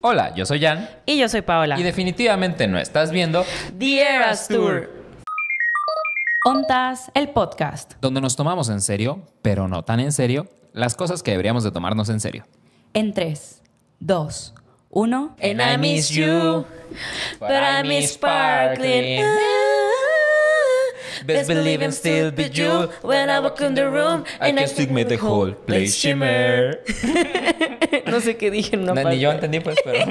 Hola, yo soy Jan. Y yo soy Paola. Y definitivamente no estás viendo The Eras Tour. Ontas, el podcast. Donde nos tomamos en serio, pero no tan en serio, las cosas que deberíamos de tomarnos en serio. En 3, 2, 1. And I miss you, but I miss sparkling. Best believe I'm still be you when I walk in the room and I can the whole place shimmer. no sé qué dije, no, Ni yo entendí, pues, pero.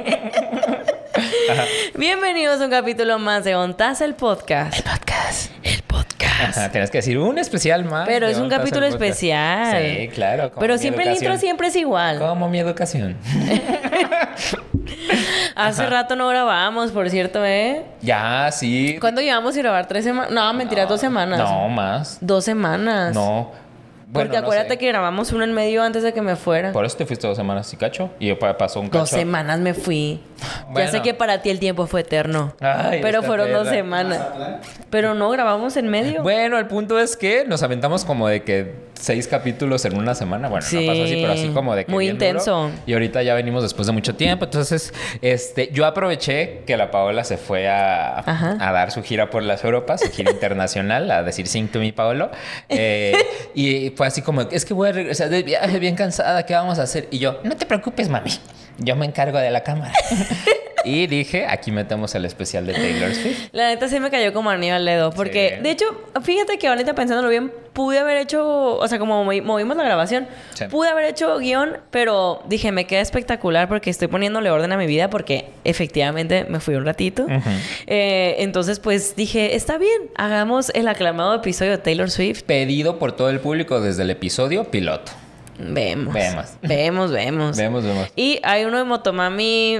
Bienvenidos a un capítulo más de Ontas el podcast. El podcast. El podcast. tienes que decir un especial más. Pero es un capítulo especial. Sí, claro. Pero siempre el intro siempre es igual. Como mi educación. Hace rato no grabamos, por cierto, ¿eh? Ya, sí. ¿Cuándo llevamos a grabar? ¿Tres semanas? No, mentira, dos semanas. No, más. Dos semanas. No. Porque acuérdate que grabamos uno en medio antes de que me fuera. Por eso te fuiste dos semanas y cacho. Y pasó un cacho. Dos semanas me fui. Ya sé que para ti el tiempo fue eterno. Ay, pero fueron dos semanas. Pero no grabamos en medio. Bueno, el punto es que nos aventamos como de que seis capítulos en una semana. Bueno, no pasa así, pero así como de que. Muy intenso. Y ahorita ya venimos después de mucho tiempo. Entonces, este, yo aproveché que la Paola se fue a, a dar su gira por las Europas, su gira internacional, a decir Sing to me, Paolo. Eh, y fue así como: es que voy a regresar de viaje bien cansada, ¿qué vamos a hacer? Y yo, no te preocupes, mami. Yo me encargo de la cámara. Y dije, aquí metemos el especial de Taylor Swift. La neta sí me cayó como a al dedo. Porque, de hecho, fíjate que ahorita pensándolo bien, pude haber hecho, o sea, como movimos la grabación, pude haber hecho guión, pero dije, me queda espectacular porque estoy poniéndole orden a mi vida porque efectivamente me fui un ratito. Eh, entonces, pues dije, está bien, hagamos el aclamado episodio de Taylor Swift. Pedido por todo el público desde el episodio piloto. Vemos. Vemos. Vemos, vemos. Vemos, vemos. Y hay uno de Motomami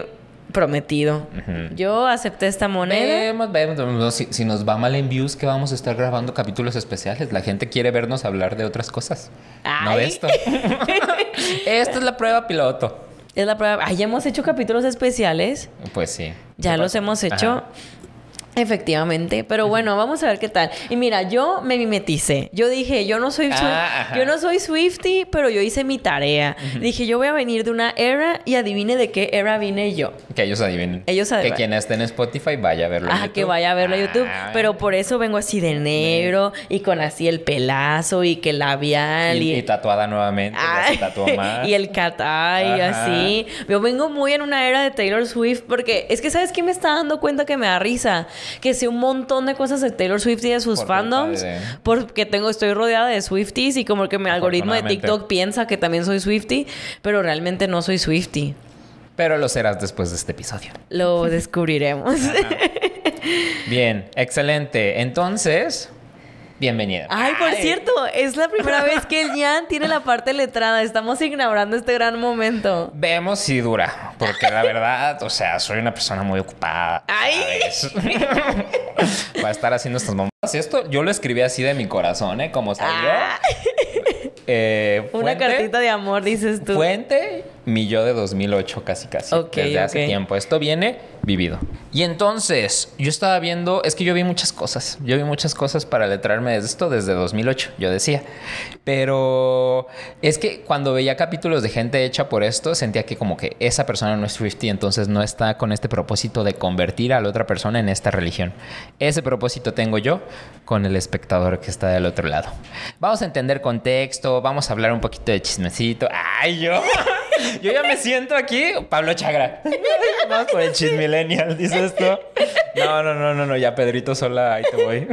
prometido. Yo acepté esta moneda. Vemos, vemos. Si, nos va mal en views, que vamos a estar grabando capítulos especiales. La gente quiere vernos hablar de otras cosas. No de esto. Esta es la prueba piloto. Es la prueba. Ah, ya hemos hecho capítulos especiales. Pues sí. Ya los hemos hecho. Efectivamente, pero bueno, vamos a ver qué tal. Y mira, yo me mimeticé. Yo dije, yo no soy ah, yo no soy Swifty, pero yo hice mi tarea. Dije, yo voy a venir de una era y adivine de qué era vine yo. Que ellos adivinen. Ellos Que quien esté en Spotify vaya a verlo. Ah, que vaya a verlo YouTube. Ah. pero por eso vengo así de negro y con así el pelazo y que labial y, y, tatuada nuevamente. y, el cat y así. Yo vengo muy en una era de Taylor Swift porque es que sabes que me está dando cuenta que me da risa que sé un montón de cosas de Taylor Swift y de sus fandoms, porque tengo, estoy rodeada de Swifties y como que mi algoritmo de TikTok piensa que también soy Swiftie, pero realmente no soy Swiftie. Pero lo serás después de este episodio. Lo descubriremos. Bien, excelente. Entonces, bienvenida. Ay, por cierto, es la primera vez que el Jan tiene la parte letrada. Estamos ignorando este gran momento. Vemos si dura, porque la verdad, o sea, soy una persona muy ocupada. Ay. Va a estar haciendo estas mamadas. Esto yo lo escribí así de mi corazón, ¿eh? Como salió. Ah. Eh, una cartita de amor, dices tú. Fuente mi yo de 2008 casi casi, okay, desde hace tiempo. Esto viene vivido. Y entonces, yo estaba viendo, es que yo vi muchas cosas, yo vi muchas cosas para letrarme de esto desde 2008, yo decía. Pero es que cuando veía capítulos de gente hecha por esto, sentía que como que esa persona no es Swifty, entonces no está con este propósito de convertir a la otra persona en esta religión. Ese propósito tengo yo con el espectador que está del otro lado. Vamos a entender contexto, vamos a hablar un poquito de chismecito. ¡Ay, yo! Yo ya me siento aquí, Pablo Chagra. Vamos por el dice esto. No, no, no, no, ya Pedrito sola, ahí te voy.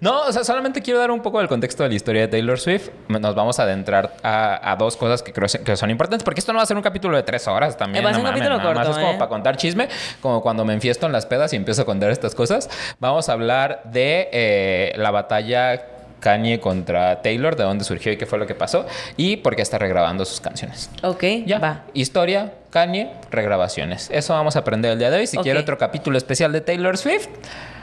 No, o sea, solamente quiero dar un poco del contexto de la historia de Taylor Swift. Nos vamos a adentrar a, dos cosas que creo que son importantes, porque esto no va a ser un capítulo de tres horas también. va a ser un capítulo corto. Más es como ¿eh? para contar chisme, como cuando me enfiesto en las pedas y empiezo a contar estas cosas. Vamos a hablar de eh, la batalla Kanye contra Taylor, de dónde surgió y qué fue lo que pasó, y por qué está regrabando sus canciones. Ok, ya. Va. Historia, Kanye, regrabaciones. Eso vamos a aprender el día de hoy. Si quiere otro capítulo especial de Taylor Swift,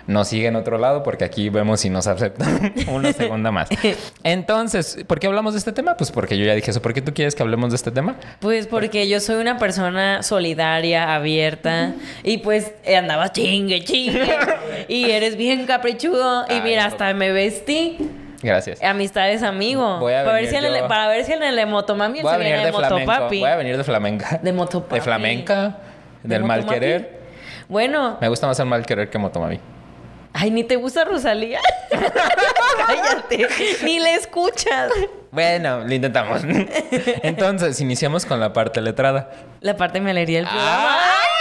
nos sigue en otro lado porque aquí vemos si nos aceptan una segunda más. Entonces, ¿por qué hablamos de este tema? Pues porque yo ya dije eso. ¿Por qué tú quieres que hablemos de este tema? Pues porque yo soy una persona solidaria, abierta y pues andaba chingue, chingue y eres bien caprichudo y mira, hasta me vestí Gracias. Amistades, amigo. Voy a para, ver si el, para, ver en el, de motopapi. Voy a venir de flamenca. De motopapi. De flamenca, del mal querer. Bueno. Me gusta más el mal querer que motomami. Ay, ni te gusta Rosalía. Cállate. Ni le escuchas. Bueno, lo intentamos. Entonces, iniciamos con la parte letrada. La parte me alegría el programa. ¡Ay!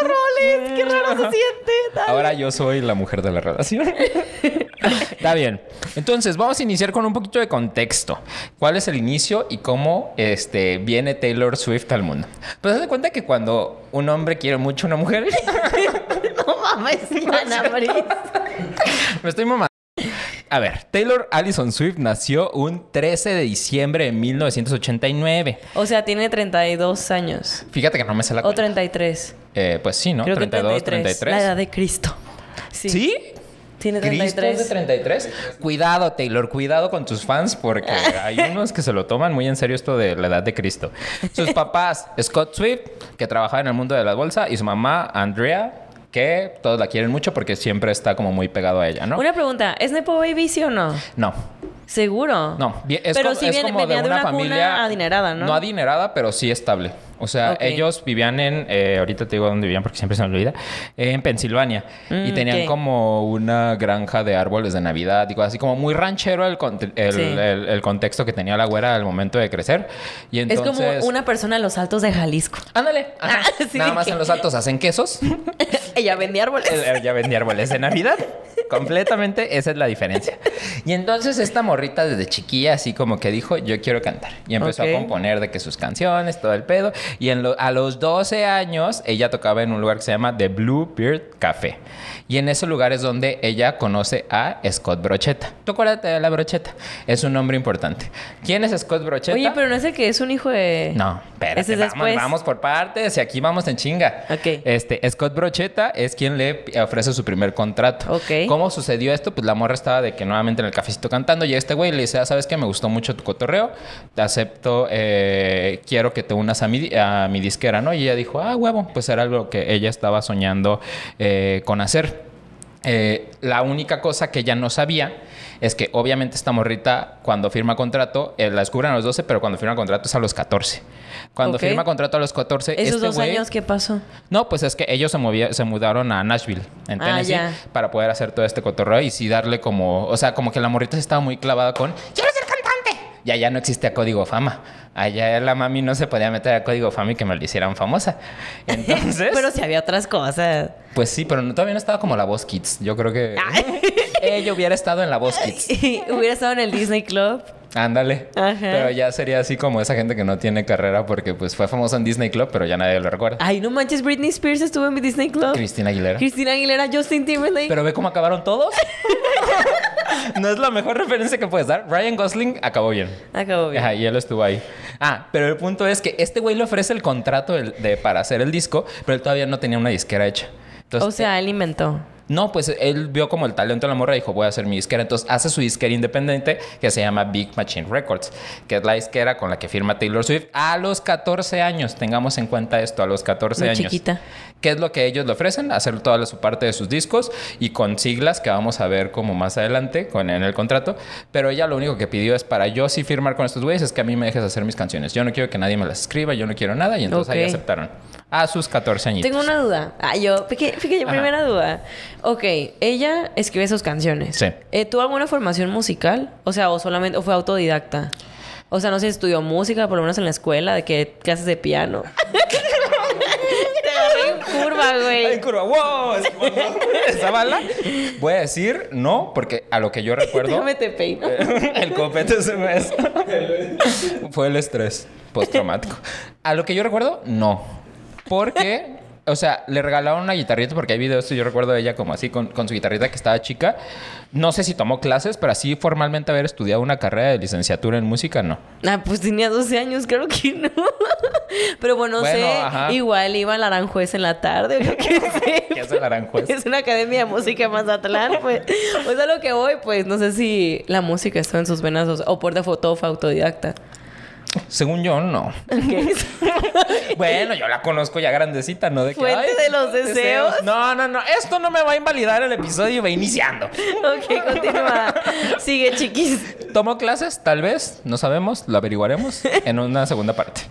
roles. ¡Qué raro se siente! Ahora yo soy la mujer de la relación. Está bien. Entonces, vamos a iniciar con un poquito de contexto. ¿Cuál es el inicio y cómo este, viene Taylor Swift al mundo? Pues haz de cuenta que cuando un hombre quiere mucho a una mujer. no mames, Me estoy mamando. A ver, Taylor Allison Swift nació un 13 de diciembre de 1989. O sea, tiene 32 años. Fíjate que no me sé la O 33. Eh, pues sí, ¿no? 32, 33. 33. La edad de Cristo. ¿Sí? ¿Sí? Tiene 33. de 33. Cuidado, Taylor, cuidado con tus fans porque hay unos que se lo toman muy en serio esto de la edad de Cristo. Sus papás, Scott Swift, que trabajaba en el mundo de la bolsa, y su mamá, Andrea, que todos la quieren mucho porque siempre está como muy pegado a ella, ¿no? Una pregunta, ¿es Nepo Baby sí o no? No. Seguro. No, es, pero como, si de una, familia adinerada, ¿no? No adinerada, pero sí estable. O sea, ellos vivían en, eh, ahorita te digo dónde vivían porque siempre se me olvida, en Pensilvania. Mm, y tenían como una granja de árboles de Navidad, digo, así como muy ranchero el, contexto que tenía la güera al momento de crecer. Y entonces... Es como una persona en los altos de Jalisco. Ándale. Ah, Nada más en los altos hacen quesos. ella vendía árboles. ella vendía árboles de Navidad. Completamente, esa es la diferencia. Y entonces esta morra Rita desde chiquilla, así como que dijo, yo quiero cantar. Y empezó a componer de que sus canciones, todo el pedo. Y en a los 12 años, ella tocaba en un lugar que se llama The Blue Beard Café. Y en ese lugar es donde ella conoce a Scott Brocheta. Tú acuérdate de la Brocheta. Es un nombre importante. ¿Quién es Scott Brocheta? Oye, pero no sé que es un hijo de. No, espérate, vamos, por partes y aquí vamos en chinga. Este, Scott Brocheta es quien le ofrece su primer contrato. Ok. ¿Cómo sucedió esto? Pues la morra estaba de que nuevamente en el cafecito cantando y este güey le dice, ah, ¿sabes que Me gustó mucho tu cotorreo, te acepto, eh, quiero que te unas a mi, disquera, ¿no? Y ella dijo, ah, huevo, pues era algo que ella estaba soñando eh, con hacer. Eh, la única cosa que ya no sabía es que obviamente esta morrita cuando firma contrato, eh, la descubren a los 12, pero cuando firma contrato es a los 14. Cuando firma contrato a los 14... ¿Esos este dos años qué pasó? No, pues es que ellos se, movía, se mudaron a Nashville, en ah, Tennessee, para poder hacer todo este cotorreo y sí darle como... O sea, como que la morrita estaba muy clavada con y allá no existía código fama. Allá la mami no se podía meter a código fama y que me lo hicieran famosa. Entonces. pero si había otras cosas. Pues sí, pero todavía no estaba como la voz Kids. Yo creo que ella hubiera estado en la voz Kids. hubiera estado en el Disney Club. Ándale. Pero ya sería así como esa gente que no tiene carrera porque pues fue famosa en Disney Club, pero ya nadie lo recuerda. Ay, no manches, Britney Spears estuvo en mi Disney Club. Cristina Aguilera. Cristina Aguilera, Justin Timberlake. Pero ve cómo acabaron todos. no es la mejor referencia que puedes dar. Ryan Gosling acabó bien. Acabó bien. Ajá, y él estuvo ahí. Ah, pero el punto es que este güey le ofrece el contrato para hacer el disco, pero él todavía no tenía una disquera hecha. o sea, él inventó. No, pues él vio como el talento de la morra y dijo, voy a hacer mi disquera. Entonces hace su disquera independiente que se llama Big Machine Records, que es la disquera con la que firma Taylor Swift a los 14 años. Tengamos en cuenta esto, a los 14 años. chiquita. ¿Qué es lo que ellos le ofrecen? Hacer toda su parte de sus discos y con siglas que vamos a ver como más adelante con, en el contrato. Pero ella lo único que pidió es para yo sí firmar con estos güeyes es que a mí me dejes hacer mis canciones. Yo no quiero que nadie me las escriba, yo no quiero nada. Y entonces ahí aceptaron. A sus 14 años. Tengo una duda. Ah, yo, primera duda. Ok, ella escribe sus canciones. Sí. Eh, ¿Tuvo alguna formación musical? O sea, o solamente, fue autodidacta. O sea, no sé, estudió música, por lo menos en la escuela, de que clases de piano. curva, güey. En curva, wow. Esa bala. Voy a decir no, porque a lo que yo recuerdo. Déjame te eh, El copete se me Fue el estrés postraumático. A lo que yo recuerdo, no. Porque o sea, le regalaron una guitarrita porque hay videos, yo recuerdo de ella como así, con, su guitarrita que estaba chica. No sé si tomó clases, pero así formalmente haber estudiado una carrera de licenciatura en música, no. Ah, pues tenía 12 años, creo que no. pero bueno, no sé, igual iba al Aranjuez en la tarde, ¿Qué es el Aranjuez? Es una academia de música más atlántica. pues. O pues sea, lo que voy, pues, no sé si la música está en sus venas o, por default autodidacta. Según yo, no. bueno, yo la conozco ya grandecita, ¿no? De Fuente de los deseos. No, no, no. Esto no me va a invalidar el episodio. Va iniciando. Ok, continúa. Sigue, chiquis. ¿Tomo clases? Tal vez. No sabemos. Lo averiguaremos en una segunda parte.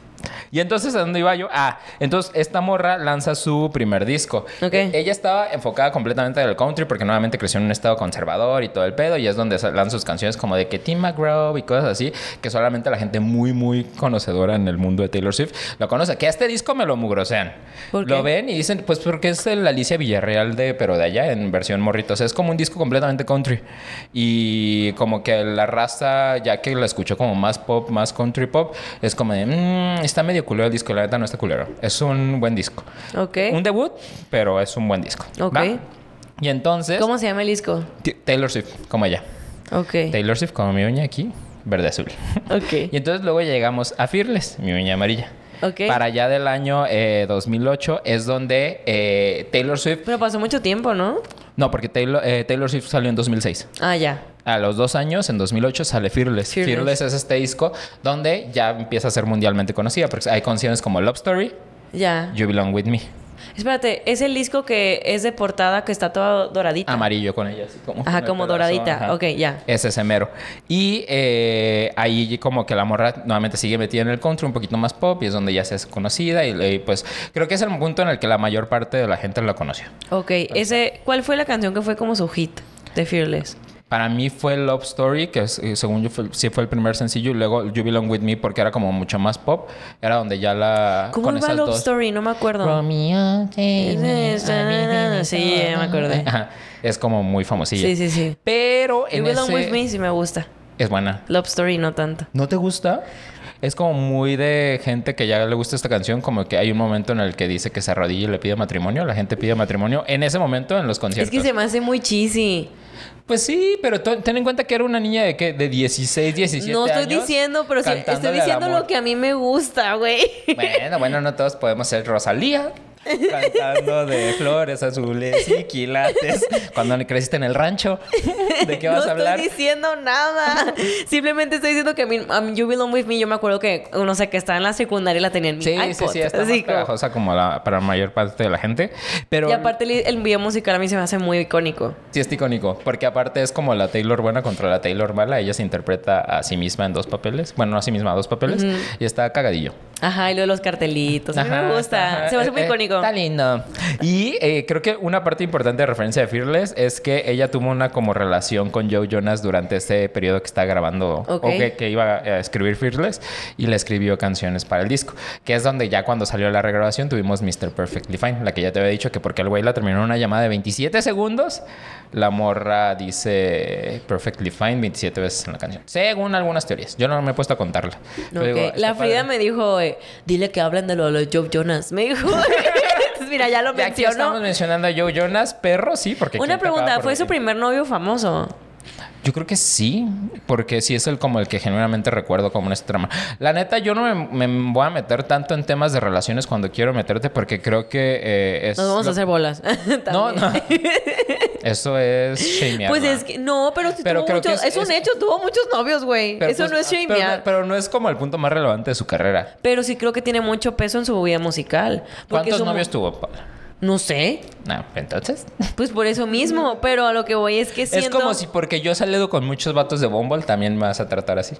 Y entonces, ¿a dónde iba yo? Ah, entonces esta morra lanza su primer disco. E-, ella estaba enfocada completamente en el country porque nuevamente creció en un estado conservador y todo el pedo. Y es donde lanza sus canciones como de que Tim McGraw y cosas así, que solamente la gente muy, muy conocedora en el mundo de Taylor Swift lo conoce. Que a este disco me lo mugrosean. Lo ven y dicen, pues porque es la Alicia Villarreal de, pero de allá en versión morrito. O sea, es como un disco completamente country. Y como que la raza, ya que la escuchó como más pop, más country pop, es como de, mmm, está medio culero el disco, la verdad no está culero. Es un buen disco. Ok. Un debut, pero es un buen disco. Ok. Y entonces. ¿Cómo se llama el disco? Taylor Swift, como ella. Ok. Taylor Swift, como mi uña aquí, verde azul. Ok. y entonces luego llegamos a Fearless, mi uña amarilla. Okay. Para allá del año 2008 eh, es donde eh, Taylor Swift... Pero pasó mucho tiempo, ¿no? No, porque Taylor eh, Swift salió en 2006. Ah, ya a los dos años, en 2008, sale Fearless. Fearless. es este disco donde ya empieza a ser mundialmente conocida, porque hay canciones como Love Story, ya. You Belong With Me. Espérate, es el disco que es de portada que está toda doradita. Amarillo con ella, así como. Ajá, como doradita. Ok, ya. es Ese mero. Y eh, ahí, como que la morra nuevamente sigue metida en el country, un poquito más pop, y es donde ya se hace conocida. Y, pues creo que es el punto en el que la mayor parte de la gente la conoció. Ok, ese, ¿cuál fue la canción que fue como su hit de Fearless? para mí fue Love Story, que eh, según yo sí fue el primer sencillo, y luego You Belong With Me, porque era como mucho más pop. Era donde ya la. ¿Cómo Love Story? No me acuerdo. Romeo, sí, ya me acordé. Es como muy famosilla. Sí, sí, sí. Pero en You With Me sí me gusta. Es buena. Love Story no tanto. ¿No te gusta? Es como muy de gente que ya le gusta esta canción, como que hay un momento en el que dice que se arrodilla y le pide matrimonio, la gente pide matrimonio. En ese momento, en los conciertos. Es que se me hace muy cheesy. Pues sí, pero ten en cuenta que era una niña de que de 16, 17 años. No estoy diciendo, pero sí, estoy diciendo lo que a mí me gusta, güey. Bueno, bueno, no todos podemos ser Rosalía cantando de flores azules y quilates cuando creciste en el rancho. ¿De qué vas a hablar? No estoy diciendo nada. Simplemente estoy diciendo que a mí, mí, With Me, yo me acuerdo que, no sé, que estaba en la secundaria y la tenía en mi Sí, sí, sí, está es más como, la, para la mayor parte de la gente. Pero... Y aparte el, video musical a mí se me hace muy icónico. Sí, es icónico, porque aparte es como la Taylor buena contra la Taylor mala. Ella se interpreta a sí misma en dos papeles. Bueno, no a sí misma, a dos papeles. Y está cagadillo. Ajá, y lo de los cartelitos. me gusta. Se me hace muy eh, eh, icónico. Está lindo. Y eh, creo que una parte importante de referencia de Fearless es que ella tuvo una como relación con Joe Jonas durante ese periodo que está grabando o que, iba a escribir Fearless y le escribió canciones para el disco, que es donde ya cuando salió la regrabación tuvimos Mr. Perfectly Fine, la que ya te había dicho que porque el güey la terminó en una llamada de 27 segundos, la morra dice Perfectly Fine 27 veces en la canción. Según algunas teorías. Yo no me he puesto a contarla. la Frida me dijo dile que hablen de lo de Joe Jonas. Me dijo, mira, ya lo mencionó. ya estamos mencionando a Joe Jonas, perro, sí, porque. Una pregunta, ¿fue su primer novio famoso? Yo creo que sí, porque sí es el como el que generalmente recuerdo como en este trama. La neta, yo no me, voy a meter tanto en temas de relaciones cuando quiero meterte porque creo que eh, Nos vamos a hacer bolas. no, no. Eso es shamear. Pues es que, no, pero, tuvo muchos, es, un hecho, tuvo muchos novios, güey. Eso pues, no es shamear. Pero, no es como el punto más relevante de su carrera. Pero sí creo que tiene mucho peso en su vida musical. ¿Cuántos novios tuvo, Paula? No sé. No, entonces. Pues por eso mismo, pero a lo que voy es que siento... Es como si porque yo he salido con muchos vatos de Bumble, también me vas a tratar así.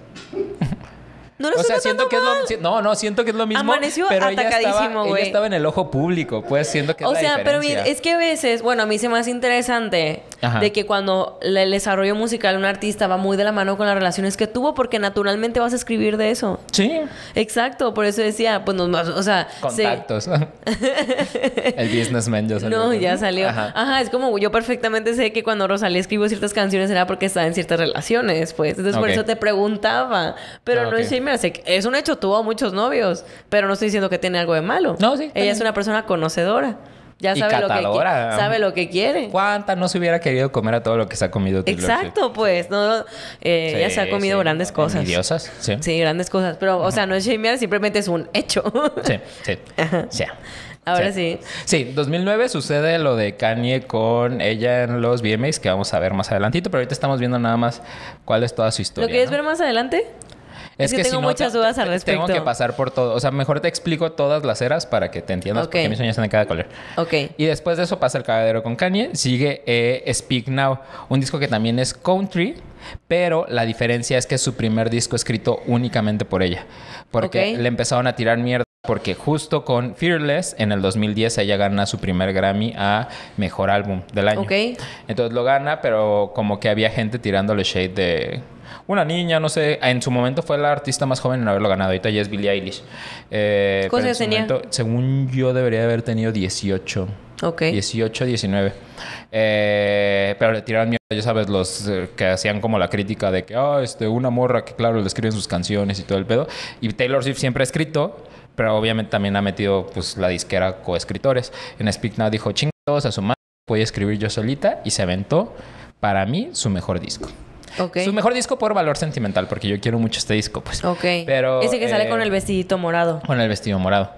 No lo siento que no, siento que es lo mismo, Amaneció pero atacadísimo, güey estaba, estaba en el ojo público, pues siento que O sea, pero es que a veces, bueno, a mí se me hace interesante de que cuando el desarrollo musical de un artista va muy de la mano con las relaciones que tuvo porque naturalmente vas a escribir de eso. Sí. Exacto, por eso decía, pues o sea, contactos. el businessman yo salió. No, ya salió. Ajá. es como yo perfectamente sé que cuando Rosalía escribo ciertas canciones era porque estaba en ciertas relaciones, pues. Entonces por eso te preguntaba, pero ah, no es es un hecho, tuvo muchos novios, pero no estoy diciendo que tiene algo de malo. No, sí. Ella es una persona conocedora. Ya sabe lo, que, quiere. ¿Cuánta no se hubiera querido comer a todo lo que se ha comido Exacto, pues. No, ella eh, se ha comido grandes cosas. diosas sí. Sí, grandes cosas. Pero, o sea, no es shamear, simplemente es un hecho. sí, sí. Ahora sí. sí. 2009 sucede lo de Kanye con ella en los VMAs, que vamos a ver más adelantito, pero ahorita estamos viendo nada más cuál es toda su historia. ¿Lo quieres ver más adelante? Es, que, tengo muchas dudas al respecto. Tengo que pasar por todo. O sea, mejor te explico todas las eras para que te entiendas porque mis sueños están en cada color. Ok. Y después de eso pasa El Caballero con Kanye. Sigue eh, Speak Now, un disco que también es country, pero la diferencia es que es su primer disco escrito únicamente por ella. Porque le empezaron a tirar mierda porque justo con Fearless en el 2010 ella gana su primer Grammy a Mejor Álbum del Año. Okay. Entonces lo gana, pero como que había gente tirándole shade de una niña, no sé, ah, en su momento fue la artista más joven en haberlo ganado, ahorita ya es Billie Eilish. Eh, ¿Cuántos años tenía? según yo debería haber tenido 18. Ok. 18, 19. Eh, pero le tiraron miedo, ya sabes, los eh, que hacían como la crítica de que, ah, este, una morra que claro, le escriben sus canciones y todo el pedo. Y Taylor Swift siempre ha escrito, pero obviamente también ha metido pues la disquera coescritores. En Speak Now dijo, chingados a su madre, voy a escribir yo solita y se aventó, para mí, su mejor disco. Su mejor disco por valor sentimental, porque yo quiero mucho este disco, pues. ese que sale con eh, el vestidito morado. Con el vestido morado.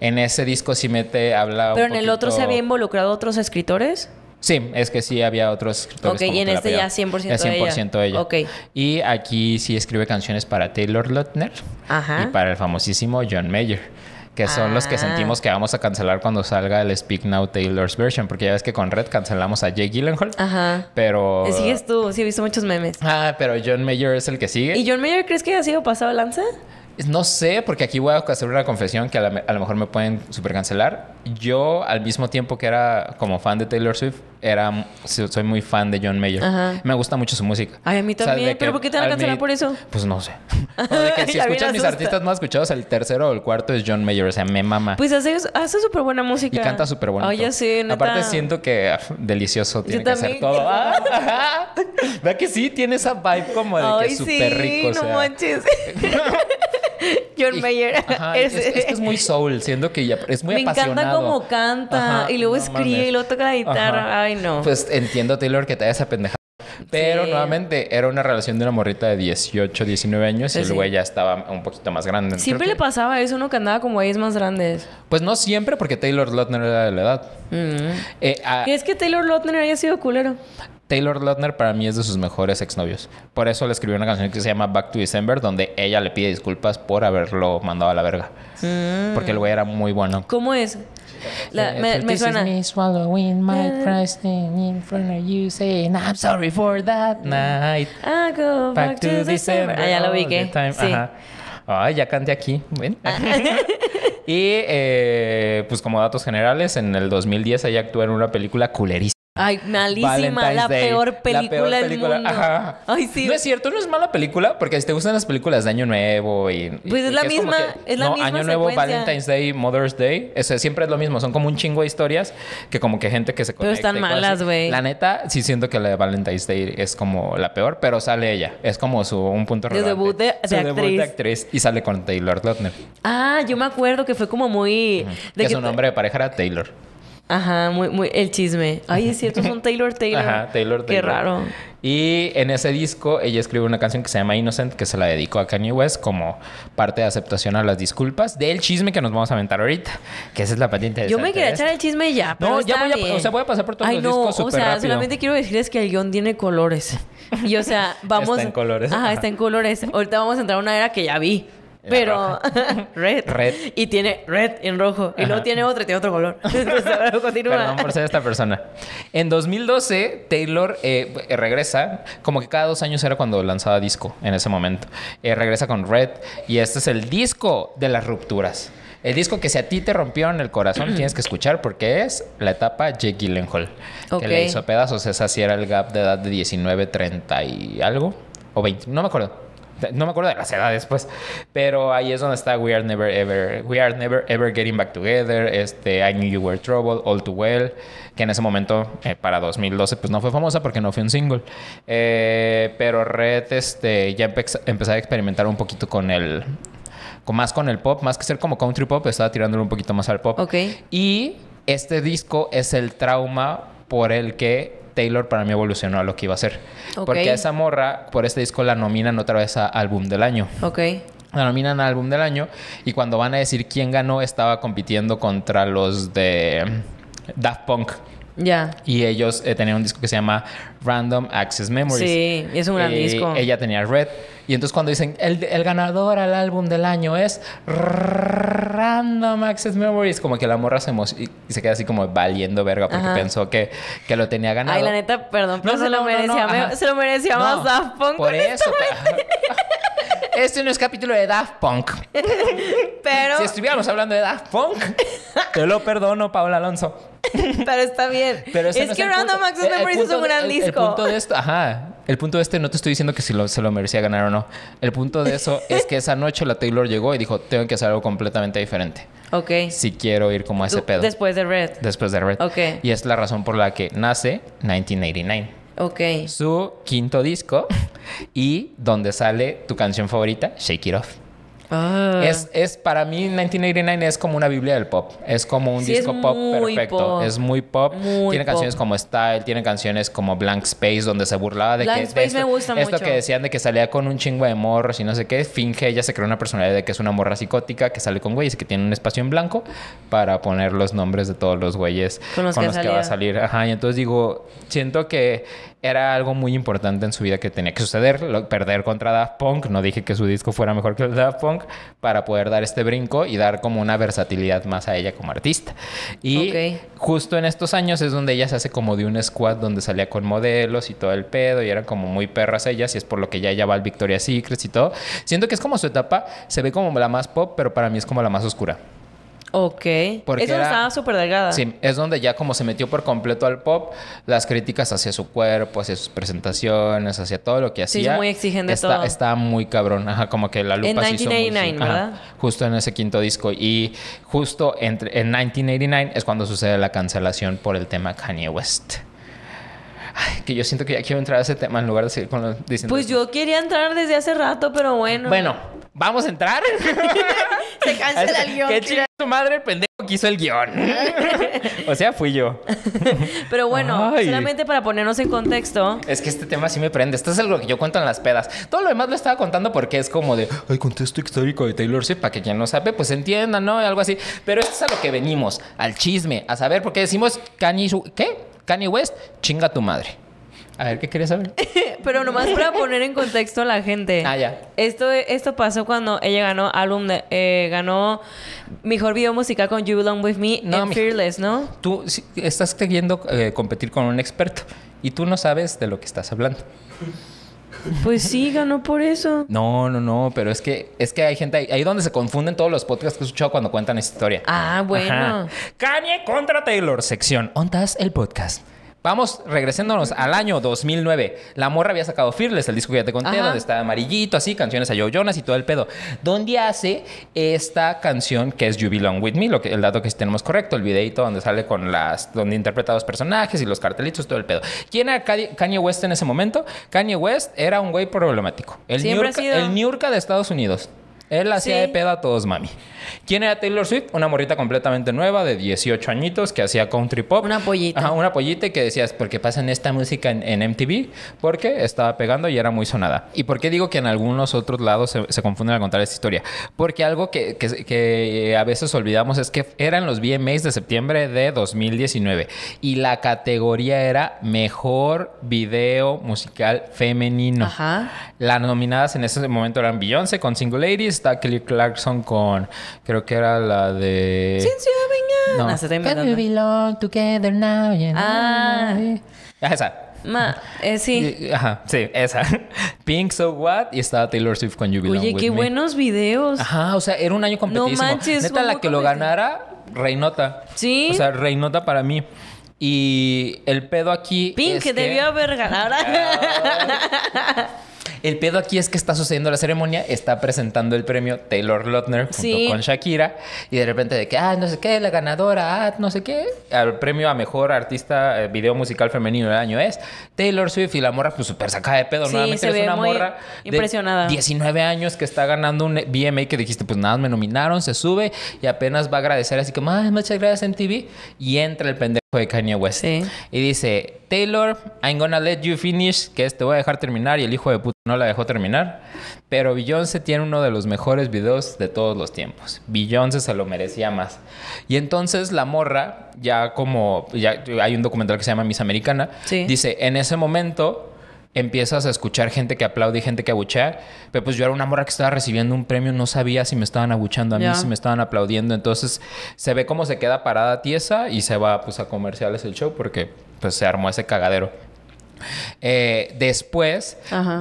En ese disco sí mete, habla. Pero en el otro se había involucrado otros escritores. Sí, es que sí había otros escritores. y en este ya 100%, ella. Y aquí sí escribe canciones para Taylor Lautner y para el famosísimo John Mayer que son los que ah. sentimos que vamos a cancelar cuando salga el Speak Now Taylor's Version, porque ya ves que con Red cancelamos a Jake Gyllenhaal. Ajá. Pero. Eh, sigues tú, sí he visto muchos memes. Ah, pero John Mayer es el que sigue. ¿Y John Mayer crees que ha sido pasado lanza? No sé, porque aquí voy a hacer una confesión que a, lo mejor me pueden super cancelar. Yo, al mismo tiempo que era como fan de Taylor Swift, era, soy muy fan de John Mayer. Me gusta mucho su música. Ay, a mí también. ¿Pero por qué te van a por eso? Pues no sé. si escuchas mis artistas más escuchados, el tercero o el cuarto es John Mayer. O sea, me mama. Pues hace súper buena música. Y canta súper buena. Ay, ya sé, Aparte siento que delicioso tiene que ser todo. Ah, Vea que sí, tiene esa vibe como de que súper rico. no o sea. manches. John Mayer. es, muy soul, siendo que ya es muy apasionado. Me encanta como canta y luego escribe y luego toca la guitarra. Ay, no. Pues entiendo, Taylor, que te hayas apendejado. Pero nuevamente era una relación de una morrita de 18, 19 años y luego el ya estaba un poquito más grande. Siempre le pasaba eso, uno que andaba como es más grandes. Pues no siempre, porque Taylor Lautner era de la edad. Mm eh, ah, que Taylor Lautner haya sido culero? Taylor Lautner para mí es de sus mejores exnovios. Por eso le escribió una canción que se llama Back to December, donde ella le pide disculpas por haberlo mandado a la verga. Mm. Porque el güey era muy bueno. ¿Cómo es? La, eh, me, suena. Me swallowing my ah. in front of you saying I'm sorry for that night. go back, to, December. Ah, ya lo vi oh, Sí. Ay, ya canté aquí. Ah. y eh, pues como datos generales, en el 2010 ella actuó en una película culerísima Ay, malísima, la peor, película la del mundo. Ajá. Ay, sí. No es cierto, no es mala película, porque si te gustan las películas de Año Nuevo y... Pues es, la misma, es, la misma no, Año Nuevo, Valentine's Day, Mother's Day, eso siempre es lo mismo, son como un chingo de historias que como que gente que se conecta. Pero están malas, güey. La neta, sí siento que la de Valentine's Day es como la peor, pero sale ella, es como su un punto de relevante. debut de, actriz. debut de actriz y sale con Taylor Lautner. Ah, yo me acuerdo que fue como muy... de que su nombre de pareja era Taylor. Ajá, muy, muy, el chisme. Ay, es cierto, son Taylor Taylor. Ajá, Taylor Taylor. Qué raro. Y en ese disco ella escribe una canción que se llama Innocent, que se la dedicó a Kanye West como parte de aceptación a las disculpas del chisme que nos vamos a aventar ahorita, que esa es la patente. Yo me quería echar el chisme ya. Pero no, ya voy a, o sea, voy a pasar por todos Ay, los no, discos O sea, solamente quiero decirles que el guión tiene colores. Y o sea, vamos. está en colores. ajá, está en colores. Ahorita vamos a entrar a una era que ya vi. Pero. red. Red. Y tiene red en rojo. Y luego tiene otro tiene otro color. Perdón por ser esta persona. En 2012, Taylor eh, eh, regresa. Como que cada dos años era cuando lanzaba disco en ese momento. Eh, regresa con Red. Y este es el disco de las rupturas. El disco que si a ti te rompieron el corazón tienes que escuchar porque es la etapa Jake Gyllenhaal. Que le hizo pedazos. Esa sí era el gap de edad de 19, 30 y algo. O 20. No me acuerdo. No me acuerdo de las edades, pues. Pero ahí es donde está We Are Never Ever. We Are Never Ever Getting Back Together. Este, I Knew You Were Trouble. All Too Well. Que en ese momento, eh, para 2012, pues no fue famosa porque no fue un single. Eh, pero Red este, ya a experimentar un poquito con el. Con, más con el pop. Más que ser como country pop, estaba tirándolo un poquito más al pop. Y este disco es el trauma por el que Taylor para mí evolucionó a lo que iba a ser. Porque a esa morra, por este disco, la nominan otra vez a álbum del año. Ok. La nominan a álbum del año y cuando van a decir quién ganó, estaba compitiendo contra los de Daft Punk. Y ellos eh, tenían un disco que se llama Random Access Memories. Sí, es un gran eh, disco. Ella tenía Red. Y entonces cuando dicen, el, ganador al álbum del año es Random Access Memories, como que la morra se se queda así como valiendo verga porque pensó que, lo tenía ganado. Ay, la neta, perdón, pero se, lo merecía, se lo merecía más Daft Punk. Por eso. este no es capítulo de Daft Punk. pero... Si estuviéramos hablando de Daft Punk, te lo perdono, Paola Alonso. pero está bien. es que Random Access eh, Memories es un gran disco. El, punto de esto, ajá. El punto de este, no te estoy diciendo que si se lo merecía ganar o no. El punto de eso es que esa noche la Taylor llegó y dijo, tengo que hacer algo completamente diferente. Ok. Si quiero ir como a ese pedo. Después de Red. Después de Red. Ok. Y es la razón por la que nace 1989. Ok. Su quinto disco y donde sale tu canción favorita, Shake It Off. Ah. Es, para mí 1989 es como una biblia del pop. Es como un disco pop perfecto. Es muy pop. tiene canciones como Style, tiene canciones como Blank Space donde se burlaba de que es esto, que decían de que salía con un chingo de morros y no sé qué, finge ella se creó una personalidad de que es una morra psicótica que sale con güeyes y que tiene un espacio en blanco para poner los nombres de todos los güeyes con los, que, va a salir. y entonces digo, siento que era algo muy importante en su vida que tenía que suceder, perder contra Daft Punk, no dije que su disco fuera mejor que el Daft Punk, para poder dar este brinco y dar como una versatilidad más a ella como artista. Y justo en estos años es donde ella se hace como de un squad donde salía con modelos y todo el pedo y eran como muy perras ellas y es por lo que ya ella va al Victoria's Secret y todo. Siento que es como su etapa, se ve como la más pop, pero para mí es como la más oscura. Ok. Es donde estaba súper delgada. Sí, es donde ya como se metió por completo al pop, las críticas hacia su cuerpo, hacia sus presentaciones, hacia todo lo que hacía. Sí, muy exigente está, todo. muy cabrón, ajá, como que la lupa en se hizo muy, ¿verdad? justo en ese quinto disco y justo entre en 1989 es cuando sucede la cancelación por el tema Kanye West. Ay, que yo siento que ya quiero entrar a ese tema en lugar de seguir con los diciendo. Pues yo quería entrar desde hace rato, pero bueno. Bueno, vamos a entrar. Se cancela el guión. Qué de tu madre el pendejo que hizo el guión. o sea, fui yo. pero bueno, solamente para ponernos en contexto. Es que este tema sí me prende. Esto es algo que yo cuento en las pedas. Todo lo demás lo estaba contando porque es como de, ay, contexto histórico de Taylor Swift, para que quien no sabe, pues entienda, ¿no? Algo así. Pero esto es a lo que venimos, al chisme, a saber por qué decimos Kanye, ¿qué? Kanye West, chinga tu madre. A ver, ¿qué querías saber? Pero nomás para poner en contexto a la gente. Ah, ya. Esto, esto pasó cuando ella ganó álbum, eh, ganó mejor video musical con You Belong With Me no, Fearless, ¿no? Tú estás queriendo eh, competir con un experto y tú no sabes de lo que estás hablando. Pues sí, ganó por eso. No, no, no, pero es que es que hay gente ahí, donde se confunden todos los podcasts que he escuchado cuando cuentan esta historia. Ah, bueno. Kanye contra Taylor, sección. ¿Ontas el podcast? Vamos regresándonos al año 2009. La morra había sacado Fearless, el disco que ya te conté, donde está amarillito, así, canciones a Joe Jonas y todo el pedo. ¿Dónde hace esta canción que es You With Me, lo que, el dato que tenemos correcto, el videito donde sale con las. donde interpreta los personajes y los cartelitos, todo el pedo. ¿Quién era Kanye West en ese momento? Kanye West era un güey problemático. El Siempre ha de Estados Unidos. Él hacía de peda a todos, mami. ¿Quién era Taylor Swift? Una morrita completamente nueva de 18 añitos que hacía country pop. Una pollita. Ajá, una pollita que decías, ¿por qué pasan esta música en, MTV? Porque estaba pegando y era muy sonada. ¿Y por qué digo que en algunos otros lados se, confunden al contar esta historia? Porque algo que, a veces olvidamos es que eran los VMAs de septiembre de 2019 y la categoría era Mejor Video Musical Femenino. Ajá. Las nominadas en ese momento eran Beyoncé con Single Ladies, está Kelly Clarkson con, creo que era la de... no. no, we belong together now. Ah. ah. Esa. eh, sí. Ajá, sí, esa. Pink So What y estaba Taylor Swift con You Belong Oye, qué buenos videos. Ajá, o sea, era un año competitivo. No manches, Neta, la que lo ganara, Reinota. Sí. O sea, Reinota para mí. Y el pedo aquí. Pink es que... debió haber ganado. El pedo aquí es que está sucediendo la ceremonia, está presentando el premio Taylor Lautner junto con Shakira y de repente de que, ah, no sé qué, la ganadora, ah, no sé qué, al premio a mejor artista eh, video musical femenino del año es Taylor Swift y la morra pues súper sacada de pedo, nuevamente es una morra impresionada. 19 años que está ganando un BMA que dijiste, pues nada, me nominaron, se sube y apenas va a agradecer así que más muchas gracias en TV y entra el pendejo de Kanye West. Y dice, Taylor, I'm gonna let you finish, que es te voy a dejar terminar y el hijo de puta no la dejó terminar. Pero Beyoncé tiene uno de los mejores videos de todos los tiempos. Beyoncé se lo merecía más. Y entonces la morra, ya como, ya hay un documental que se llama Miss Americana, dice, en ese momento empiezas a escuchar gente que aplaude y gente que abuchea. Pero pues yo era una morra que estaba recibiendo un premio, no sabía si me estaban abuchando a mí, si me estaban aplaudiendo. Entonces se ve cómo se queda parada tiesa y se va pues a comerciales el show porque pues se armó ese cagadero. Eh, después,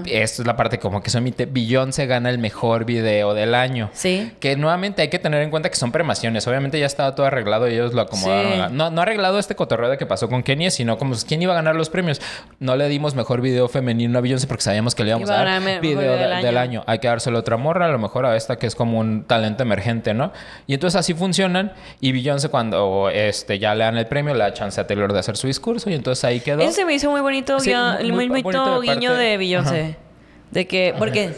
esto es la parte como que se Billón se gana el mejor video del año. Sí. Que nuevamente hay que tener en cuenta que son premaciones. Obviamente ya estaba todo arreglado y ellos lo acomodaron. No, no arreglado este cotorreo de que pasó con Kenia, sino como pues, quién iba a ganar los premios. No le dimos mejor video femenino a Beyoncé porque sabíamos que le íbamos a dar video, del, año. Hay que dárselo otra morra, a lo mejor a esta que es como un talento emergente, ¿no? Y entonces así funcionan. Y Beyoncé cuando este, ya le dan el premio, le da chance a Taylor de hacer su discurso y entonces ahí quedó. Eso se me hizo muy bonito el sí, muy, guiño de, Beyoncé. De que, porque,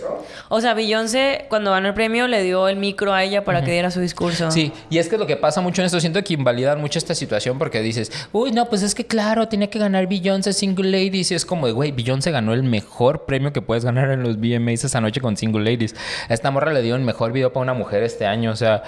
o sea, Beyoncé cuando ganó el premio le dio el micro a ella para que diera su discurso. Sí, y es que lo que pasa mucho en esto, siento que invalidan mucho esta situación porque dices, uy, no, pues es que claro, tiene que ganar Beyoncé Single Ladies. Y es como de, güey, Beyoncé ganó el mejor premio que puedes ganar en los VMAs esa noche con Single Ladies. A esta morra le dio el mejor video para una mujer este año, o sea,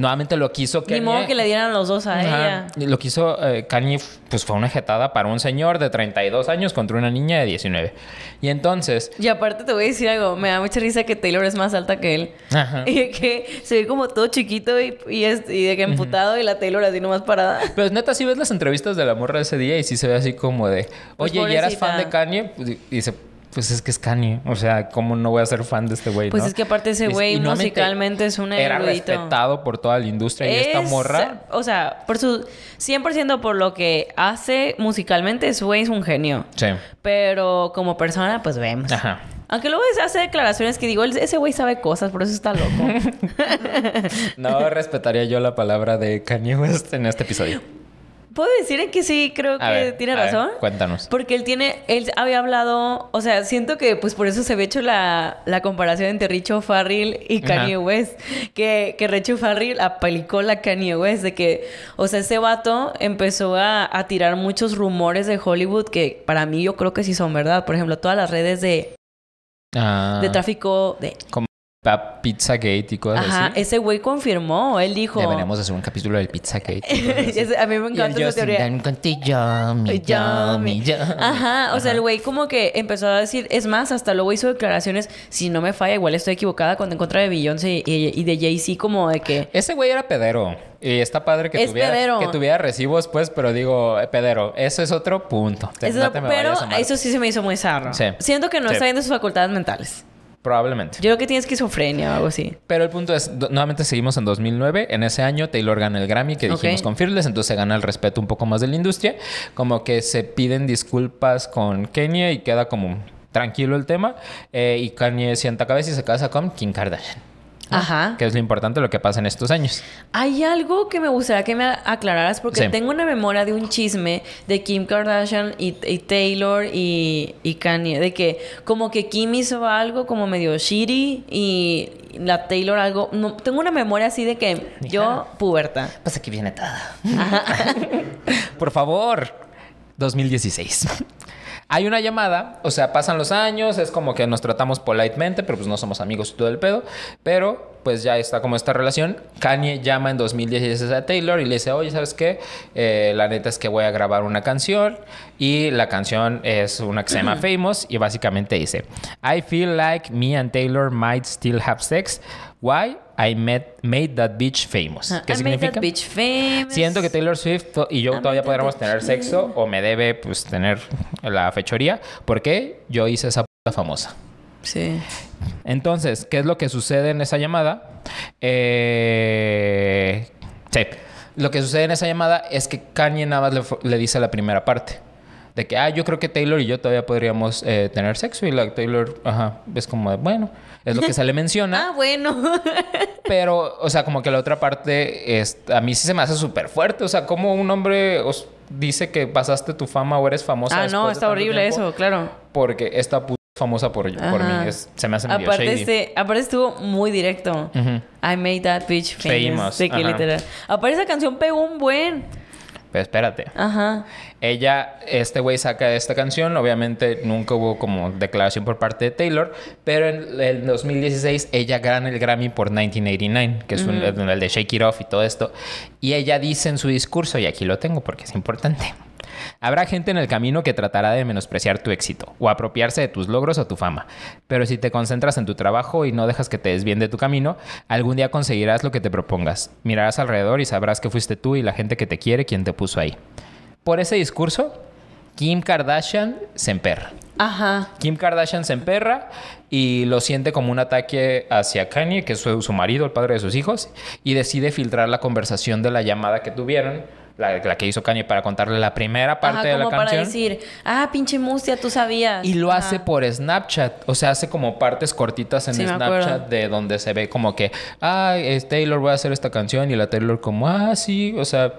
nuevamente lo quiso Kanye. Ni modo que le dieran los dos a ella. Lo quiso eh, Kanye, pues fue una jetada para un señor de 32 años contra una niña de 19. Y entonces. Y aparte te voy a decir algo, me da mucha risa que Taylor es más alta que él. Ajá. Y que se ve como todo chiquito y, y, de que emputado y la Taylor así nomás parada. Pero neta, si ves las entrevistas de la morra ese día y si se ve así como de, pues oye, ¿y eras fan de Kanye? Y pues, dice, pues es que es Kanye. O sea, ¿cómo no voy a ser fan de este güey? Pues es que aparte ese güey musicalmente es un Era respetado por toda la industria y esta morra. O sea, por su 100% por lo que hace musicalmente, ese güey es un genio. Sí. Pero como persona, pues vemos. Ajá. Aunque luego hace declaraciones que digo, ese güey sabe cosas, por eso está loco. no respetaría yo la palabra de Kanye West en este episodio. Puedo decir que sí, creo que tiene razón. cuéntanos. Porque él tiene, él había hablado, o sea, siento que pues por eso se ve hecho la, comparación entre Richo Farrell y Kanye West. Que, que Richo Farrell apelicó la Kanye West de que, o sea, ese vato empezó a, tirar muchos rumores de Hollywood que para mí yo creo que sí son verdad. Por ejemplo, todas las redes de ah. de tráfico de... Pizza Gate y cosas Ajá, ese güey confirmó, él dijo. a hacer un capítulo del Pizza Gate. a mí me encanta esa teoría. yummy, yummy. Ajá, o sea, el güey como que empezó a decir, es más, hasta luego hizo declaraciones, si no me falla, igual estoy equivocada cuando en contra de Beyoncé y, de Jay-Z como de que... Ese güey era pedero. Y está padre que, tuviera, que tuviera recibos, pues, pero digo, eh, pedero, eso es otro punto. pero eso sí se me hizo muy sarro Siento que no está viendo sus facultades mentales. Probablemente. Yo creo que tiene esquizofrenia o algo así. Pero el punto es, nuevamente seguimos en 2009. En ese año Taylor gana el Grammy que dijimos con Fearless, entonces se gana el respeto un poco más de la industria. Como que se piden disculpas con Kenia y queda como tranquilo el tema. Eh, y Kanye sienta cabeza y se casa con Kim Kardashian. Ajá. Que es lo importante, lo que pasa en estos años. Hay algo que me gustaría que me aclararas porque tengo una memoria de un chisme de Kim Kardashian y, Taylor y, Kanye, de que como que Kim hizo algo como medio shitty y la Taylor algo... No, tengo una memoria así de que yo puberta. Pues aquí viene todo. Por favor, 2016. Hay una llamada, o sea, pasan los años, es como que nos tratamos politemente, pero pues no somos amigos y todo el pedo. Pero pues ya está como esta relación. Kanye llama en 2016 a Taylor y le dice, oye, ¿sabes qué? Eh, la neta es que voy a grabar una canción y la canción es una que se llama Famous y básicamente dice, I feel like me and Taylor might still have sex. Why I met, made that bitch famous. ¿Qué significa? Siento que Taylor Swift y yo todavía podríamos tener sexo o me debe pues tener la fechoría porque yo hice esa puta famosa. Sí. Entonces, ¿qué es lo que sucede en esa llamada? Eh... sí. Lo que sucede en esa llamada es que Kanye nada más le dice la primera parte de que, ah, yo creo que Taylor y yo todavía podríamos eh, tener sexo. Y la Taylor, ajá, es como bueno, es lo que se le menciona. ah, bueno. pero, o sea, como que la otra parte, es, a mí sí se me hace súper fuerte. O sea, como un hombre os dice que pasaste tu fama o eres famosa. Ah, no, está horrible eso, claro. Porque esta puta famosa por, por mí. se me hace medio aparte shady. Este, aparte estuvo muy directo. I made that bitch famous. De que literal. Aparte esa canción pegó un buen pero espérate. Ajá. Ella, este güey saca esta canción, obviamente nunca hubo como declaración por parte de Taylor, pero en el 2016 ella gana el Grammy por 1989, que es el de Shake It Off y todo esto, y ella dice en su discurso, y aquí lo tengo porque es importante. Habrá gente en el camino que tratará de menospreciar tu éxito o apropiarse de tus logros o tu fama, pero si te concentras en tu trabajo y no dejas que te desvíen de tu camino, algún día conseguirás lo que te propongas. Mirarás alrededor y sabrás que fuiste tú y la gente que te quiere quien te puso ahí. Por ese discurso, Kim Kardashian se emperra. Ajá. Kim Kardashian se emperra y lo siente como un ataque hacia Kanye, que es su, marido, el padre de sus hijos, y decide filtrar la conversación de la llamada que tuvieron la, que hizo Kanye para contarle la primera parte de la canción. Como para decir, ah, pinche mustia, tú sabías. Y lo hace por Snapchat, o sea, hace como partes cortitas en Snapchat de donde se ve como que, ah, Taylor, voy a hacer esta canción y la Taylor como, ah, sí, o sea,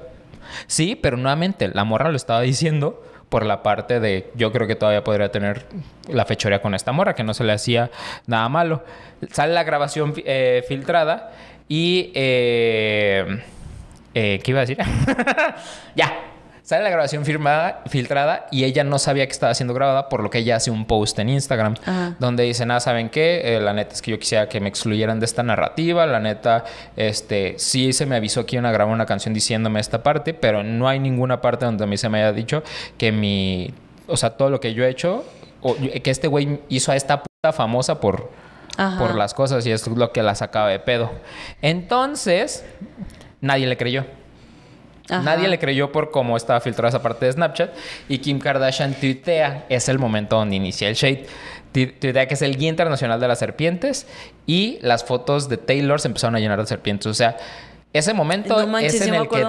sí, pero nuevamente la morra lo estaba diciendo por la parte de, yo creo que todavía podría tener la fechoría con esta morra, que no se le hacía nada malo. Sale la grabación eh, filtrada y... Eh, eh, ¿Qué iba a decir? ya. Sale la grabación firmada, filtrada y ella no sabía que estaba siendo grabada, por lo que ella hace un post en Instagram donde dice, nada, ¿saben qué? Eh, la neta es que yo quisiera que me excluyeran de esta narrativa, la neta, este, sí se me avisó que iban a grabar una canción diciéndome esta parte, pero no hay ninguna parte donde a mí se me haya dicho que mi, o sea, todo lo que yo he hecho, que este güey hizo a esta puta famosa por, por las cosas y esto es lo que la sacaba de pedo. Entonces, nadie le creyó. Nadie le creyó por cómo estaba filtrada esa parte de Snapchat. Y Kim Kardashian tuitea, es el momento donde inicia el shade, tuitea que es el Guía Internacional de las Serpientes y las fotos de Taylor se empezaron a llenar de serpientes. O sea, ese momento es en el que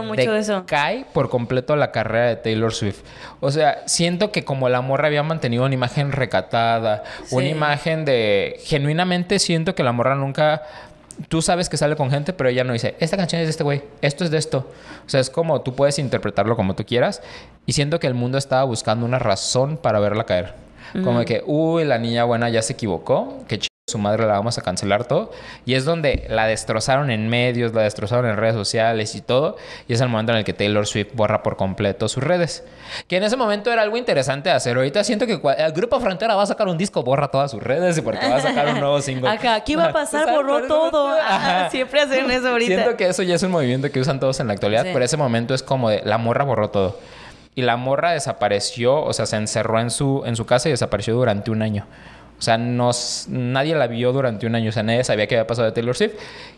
cae por completo la carrera de Taylor Swift. O sea, siento que como la morra había mantenido una imagen recatada, una imagen de... Genuinamente siento que la morra nunca tú sabes que sale con gente, pero ella no dice, esta canción es de este güey, esto es de esto. O sea, es como tú puedes interpretarlo como tú quieras. Y siento que el mundo estaba buscando una razón para verla caer. Como de que, uy, la niña buena ya se equivocó, qué su madre la vamos a cancelar todo. Y es donde la destrozaron en medios, la destrozaron en redes sociales y todo. Y es el momento en el que Taylor Swift borra por completo sus redes. Que en ese momento era algo interesante de hacer. Ahorita siento que el Grupo Frontera va a sacar un disco, borra todas sus redes y porque va a sacar un nuevo single. Acá, ¿qué va a pasar? Borró todo. Siempre hacen eso ahorita. Siento que eso ya es un movimiento que usan todos en la actualidad, pero ese momento es como de la morra borró todo. Y la morra desapareció, o sea, se encerró en su, en su casa y desapareció durante un año. O sea, nos, nadie la vio durante un año, o sea, nadie sabía que había pasado de Taylor Swift.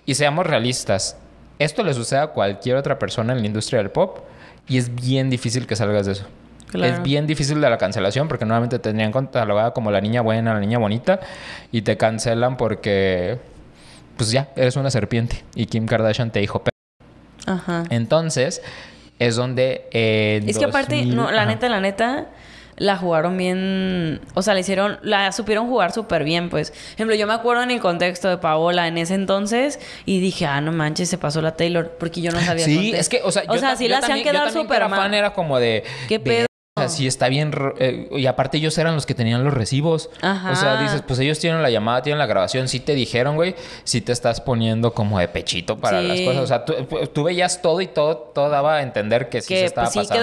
Y seamos realistas, esto le sucede a cualquier otra persona en la industria del pop y es bien difícil que salgas de eso. Es bien difícil de la cancelación porque normalmente te tendrían catalogada como la niña buena, la niña bonita y te cancelan porque, pues ya, eres una serpiente y Kim Kardashian te dijo. Ajá. Entonces, es donde... Eh, es que aparte, no, la neta, la neta la jugaron bien, o sea, la hicieron, la supieron jugar súper bien, pues. ejemplo, yo me acuerdo en el contexto de Paola en ese entonces y dije, ah, no manches, se pasó la Taylor, porque yo no sabía. Sí, es que, o sea, sí la hacían quedar súper mal. fan era como de... ¿Qué pedo? si está bien. Eh, y aparte, ellos eran los que tenían los recibos. Ajá. O sea, dices, pues ellos tienen la llamada, tienen la grabación. si te dijeron, güey. si te estás poniendo como de pechito para las cosas. O sea, tú, veías todo y todo, todo daba a entender que sí se pues, estaba pasando. es que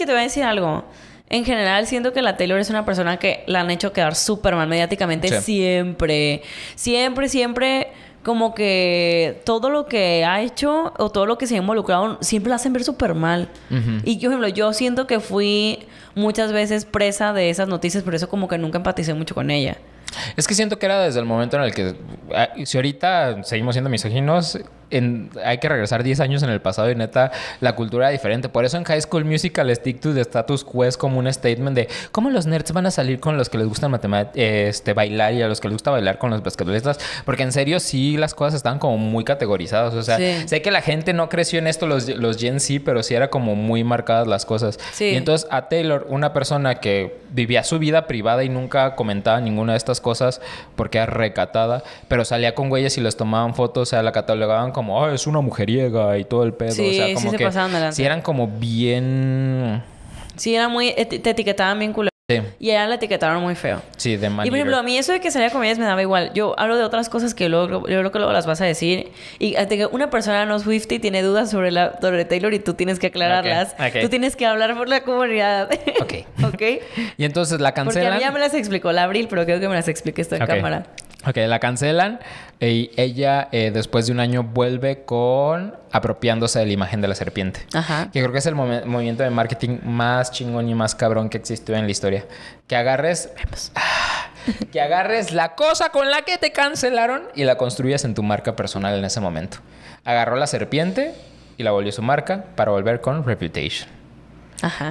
que te voy a decir algo. En general, siento que la Taylor es una persona que la han hecho quedar súper mal mediáticamente siempre. Siempre, siempre como que todo lo que ha hecho o todo lo que se ha involucrado siempre la hacen ver súper mal. Y yo, por ejemplo, yo siento que fui muchas veces presa de esas noticias, por eso como que nunca empaticé mucho con ella. Es que siento que era desde el momento en el que, ah, si ahorita seguimos siendo misóginos, hay que regresar 10 años en el pasado y neta, la cultura era diferente. Por eso en High School Musical Stick to the Status Quo es como un statement de cómo los nerds van a salir con los que les gusta este, bailar y a los que les gusta bailar con los basquetbolistas. Porque en serio sí las cosas están como muy categorizadas. O sea, sé que la gente no creció en esto, los, los Gen sí pero sí era como muy marcadas las cosas. Y entonces a Taylor, una persona que vivía su vida privada y nunca comentaba ninguna de estas cosas porque era recatada, pero salía con güeyes y les tomaban fotos, o sea, la catalogaban como, ah, es una mujeriega y todo el pedo. Sí, o sea, como que eran como bien... Sí, era muy... Eh, te etiquetaban bien culo. Sí. Y ella la etiquetaron muy feo. Sí, de manera. Y por ejemplo, a mí eso de que salía con ellas me daba igual. Yo hablo de otras cosas que luego, yo creo que luego las vas a decir. Y una persona no Swifty tiene dudas sobre, la, sobre Taylor y tú tienes que aclararlas. Tú tienes que hablar por la comunidad. Ok. ok. Y entonces la cancelan. Porque a mí ya me las explicó la Abril, pero creo que me las expliqué esto en cámara. Ok, la cancelan y ella eh, después de un año vuelve con apropiándose de la imagen de la serpiente. Ajá. Que creo que es el movimiento de marketing más chingón y más cabrón que existió en la historia. Que agarres... Ah, que agarres la cosa con la que te cancelaron y la construyas en tu marca personal en ese momento. Agarró la serpiente y la volvió su marca para volver con Reputation.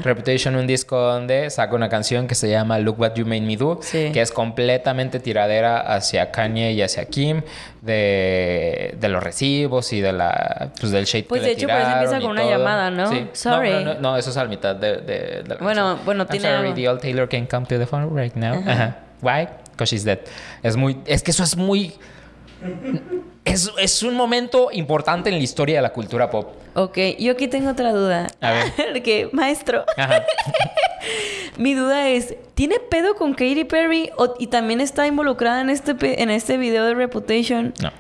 Reputation, un disco donde saca una canción que se llama Look What You Made Me Do, que es completamente tiradera hacia Kanye y hacia Kim de, los recibos y de la pues del shade pues de hecho por eso empieza con una llamada no sorry no, eso es a la mitad de, la bueno bueno tiene sorry, the old Taylor can't come to the phone right now why because she's dead es muy es que eso es muy es un momento importante en la historia de la cultura pop Ok, yo aquí tengo otra duda. A ver. maestro, mi duda es, ¿tiene pedo con Katy Perry y también está involucrada en este, en este video de Reputation? No.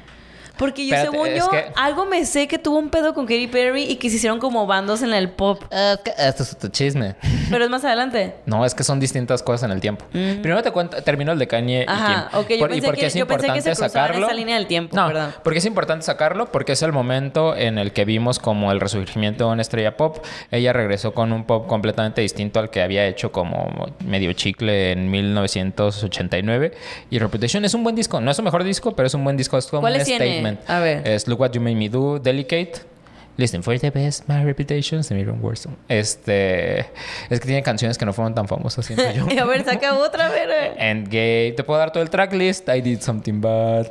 Porque yo, según yo, algo me sé que tuvo un pedo con Katy Perry y que se hicieron como bandos en el pop. esto eh, es tu este chisme. Pero es más adelante. No, es que son distintas cosas en el tiempo. Mm. Primero te cuento, termino el de Kanye y Kim. yo pensé es yo importante que se sacarlo. Esa línea del tiempo, no, ¿verdad? porque es importante sacarlo porque es el momento en el que vimos como el resurgimiento de una estrella pop. Ella regresó con un pop completamente distinto al que había hecho como medio chicle en 1989 y Reputation es un buen disco, no es su mejor disco, pero es un buen disco, es como un statement. A ver. Es Look What You Made Me Do, Delicate. Listen for the best, my reputation, se miró Este. Es que tiene canciones que no fueron tan famosas, siento yo. y a ver, saca otra, a ver. Endgame. Te puedo dar todo el tracklist. I did something bad.